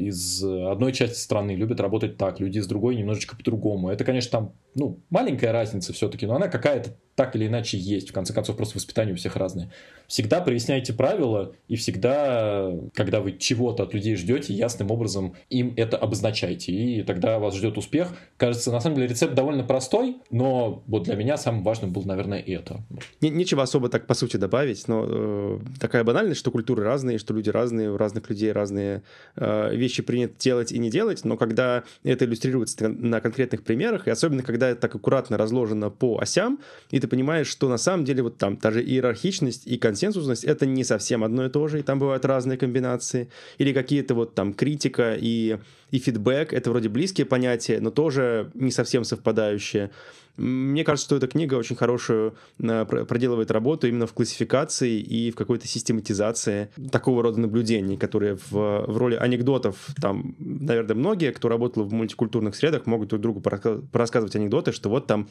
из одной части страны любят работать так, люди из другой немножечко по-другому. Это, конечно, там, ну, маленькая разница все-таки, но она какая-то так или иначе есть. В конце концов, просто воспитание у всех разное. Всегда проясняйте правила, и всегда, когда вы чего-то от людей ждете, ясным образом им это обозначайте. И тогда вас ждет успех. Кажется, на самом деле рецепт довольно простой, но вот для меня самым важным было, наверное, это. Не, нечего особо так, по сути, добавить, но э, такая банальность, что культуры разные, что люди разные, у разных людей разные э, вещи принято делать и не делать, но когда это иллюстрируется на конкретных примерах, и особенно когда это так аккуратно разложено по осям, и ты ты понимаешь, что на самом деле вот там та же иерархичность и консенсусность — это не совсем одно и то же, и там бывают разные комбинации. Или какие-то вот там критика и, и фидбэк — это вроде близкие понятия, но тоже не совсем совпадающие. Мне кажется, что эта книга очень хорошую э, проделывает работу именно в классификации и в какой-то систематизации такого рода наблюдений, которые в, в роли анекдотов, там, наверное, многие, кто работал в мультикультурных средах, могут друг другу порассказывать анекдоты, что вот там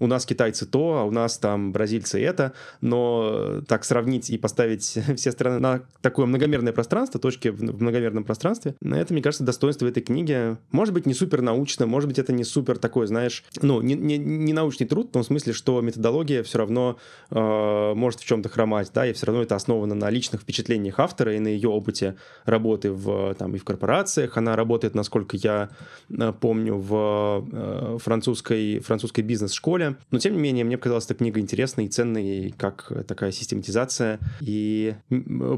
у нас китайцы то, а у нас там бразильцы это, но так сравнить и поставить все страны на такое многомерное пространство, точки в многомерном пространстве, на это, мне кажется, достоинство этой книги. Может быть, не супер научно, может быть, это не супер такой, знаешь, ну, не, не, не научный труд, в том смысле, что методология все равно э, может в чем-то хромать, да, и все равно это основано на личных впечатлениях автора и на ее опыте работы в, там, и в корпорациях. Она работает, насколько я э, помню, в э, французской, французской бизнес-школе, такое. Но, тем не менее, мне показалась эта книга интересной и ценной, как такая систематизация и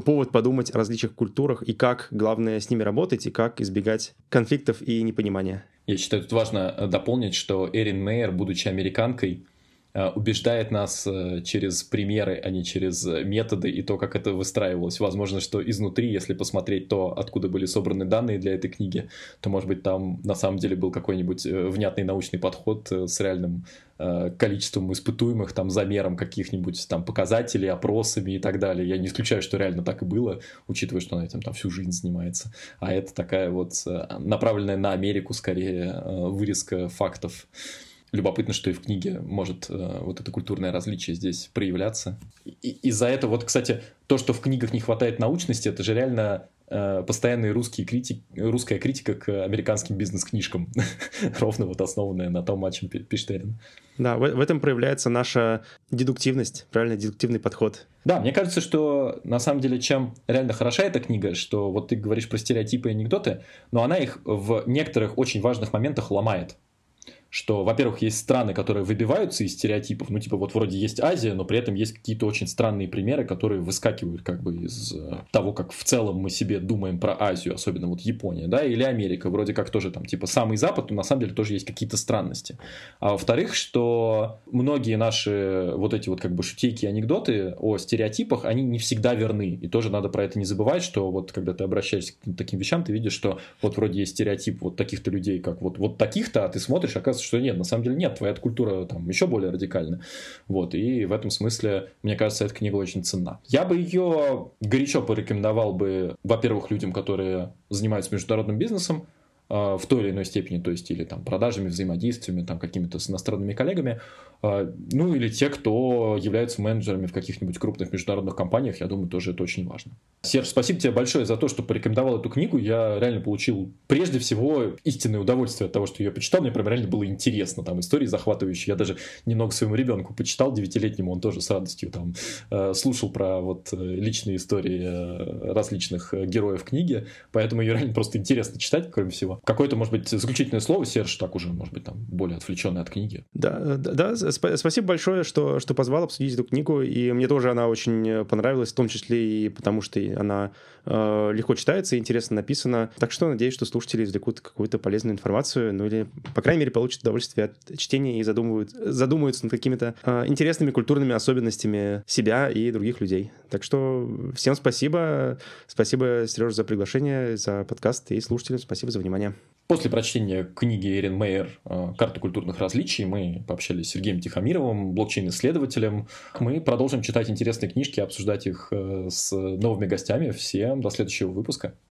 повод подумать о различных культурах и как, главное, с ними работать и как избегать конфликтов и непонимания. Я считаю, тут важно э, дополнить, что Эрин Мейер, будучи американкой, Э, убеждает нас э, через примеры, а не через э, методы и то, как это выстраивалось. Возможно, что изнутри, если посмотреть то, откуда были собраны данные для этой книги, то, может быть, там на самом деле был какой-нибудь внятный научный подход с реальным количеством испытуемых, там, замером каких-нибудь там показателей, опросами и так далее. Я не исключаю, что реально так и было, учитывая, что она этим там всю жизнь занимается. А это такая вот направленная на Америку скорее вырезка фактов любопытно, что и в книге может э, вот это культурное различие здесь проявляться. И, из-за этого, вот, кстати, то, что в книгах не хватает научности, это же реально э, постоянный русский критик, русская критика к американским бизнес-книжкам, ровно вот основанная на том, о чем пишет Эрин. Да, в, в этом проявляется наша дедуктивность, правильно, дедуктивный подход. Да, мне кажется, что на самом деле чем реально хороша эта книга, что вот ты говоришь про стереотипы и анекдоты, но она их в некоторых очень важных моментах ломает что, во-первых, есть страны, которые выбиваются из стереотипов, ну, типа, вот вроде есть Азия, но при этом есть какие-то очень странные примеры, которые выскакивают как бы из э, того, как в целом мы себе думаем про Азию, особенно вот Япония, да, или Америка, вроде как тоже там, типа, самый Запад, но на самом деле тоже есть какие-то странности. А во-вторых, что многие наши вот эти вот как бы шутейки анекдоты о стереотипах, они не всегда верны, и тоже надо про это не забывать, что вот когда ты обращаешься к таким вещам, ты видишь, что вот вроде есть стереотип вот таких-то людей, как вот, вот таких-то, а ты смотришь, оказывается, оказывается, что нет, на самом деле нет, твоя культура там еще более радикальна. Вот, и в этом смысле, мне кажется, эта книга очень ценна. Я бы ее горячо порекомендовал бы, во-первых, людям, которые занимаются международным бизнесом, а, в той или иной степени, то есть или там продажами, взаимодействиями, там какими-то с иностранными коллегами, а, ну или те, кто являются менеджерами в каких-нибудь крупных международных компаниях, я думаю, тоже это очень важно. Серж, спасибо тебе большое за то, что порекомендовал эту книгу, я реально получил прежде всего истинное удовольствие от того, что ее почитал, мне прям реально было интересно, там истории захватывающие, я даже немного своему ребенку почитал, девятилетнему, он тоже с радостью там э, слушал про вот э, личные истории э, различных героев книги, поэтому ее реально просто интересно читать, кроме всего. Какое-то, может быть, заключительное слово, Серж, так уже, может быть, там более отвлеченный от книги. Да, да, сп- спасибо большое, что, что позвал обсудить эту книгу, и мне тоже она очень понравилась, в том числе и потому, что она Э, легко читается интересно написано. Так что надеюсь, что слушатели извлекут какую-то полезную информацию, ну или, по крайней мере, получат удовольствие от чтения и задумывают, задумываются над какими-то э, интересными культурными особенностями себя и других людей. Так что всем спасибо. Спасибо, Сереж, за приглашение, за подкаст и слушателям спасибо за внимание. После прочтения книги Эрин Мейер э, «Карта культурных различий» мы пообщались с Сергеем Тихомировым, блокчейн-исследователем. Мы продолжим читать интересные книжки, обсуждать их э, с новыми гостями. Всем до следующего выпуска.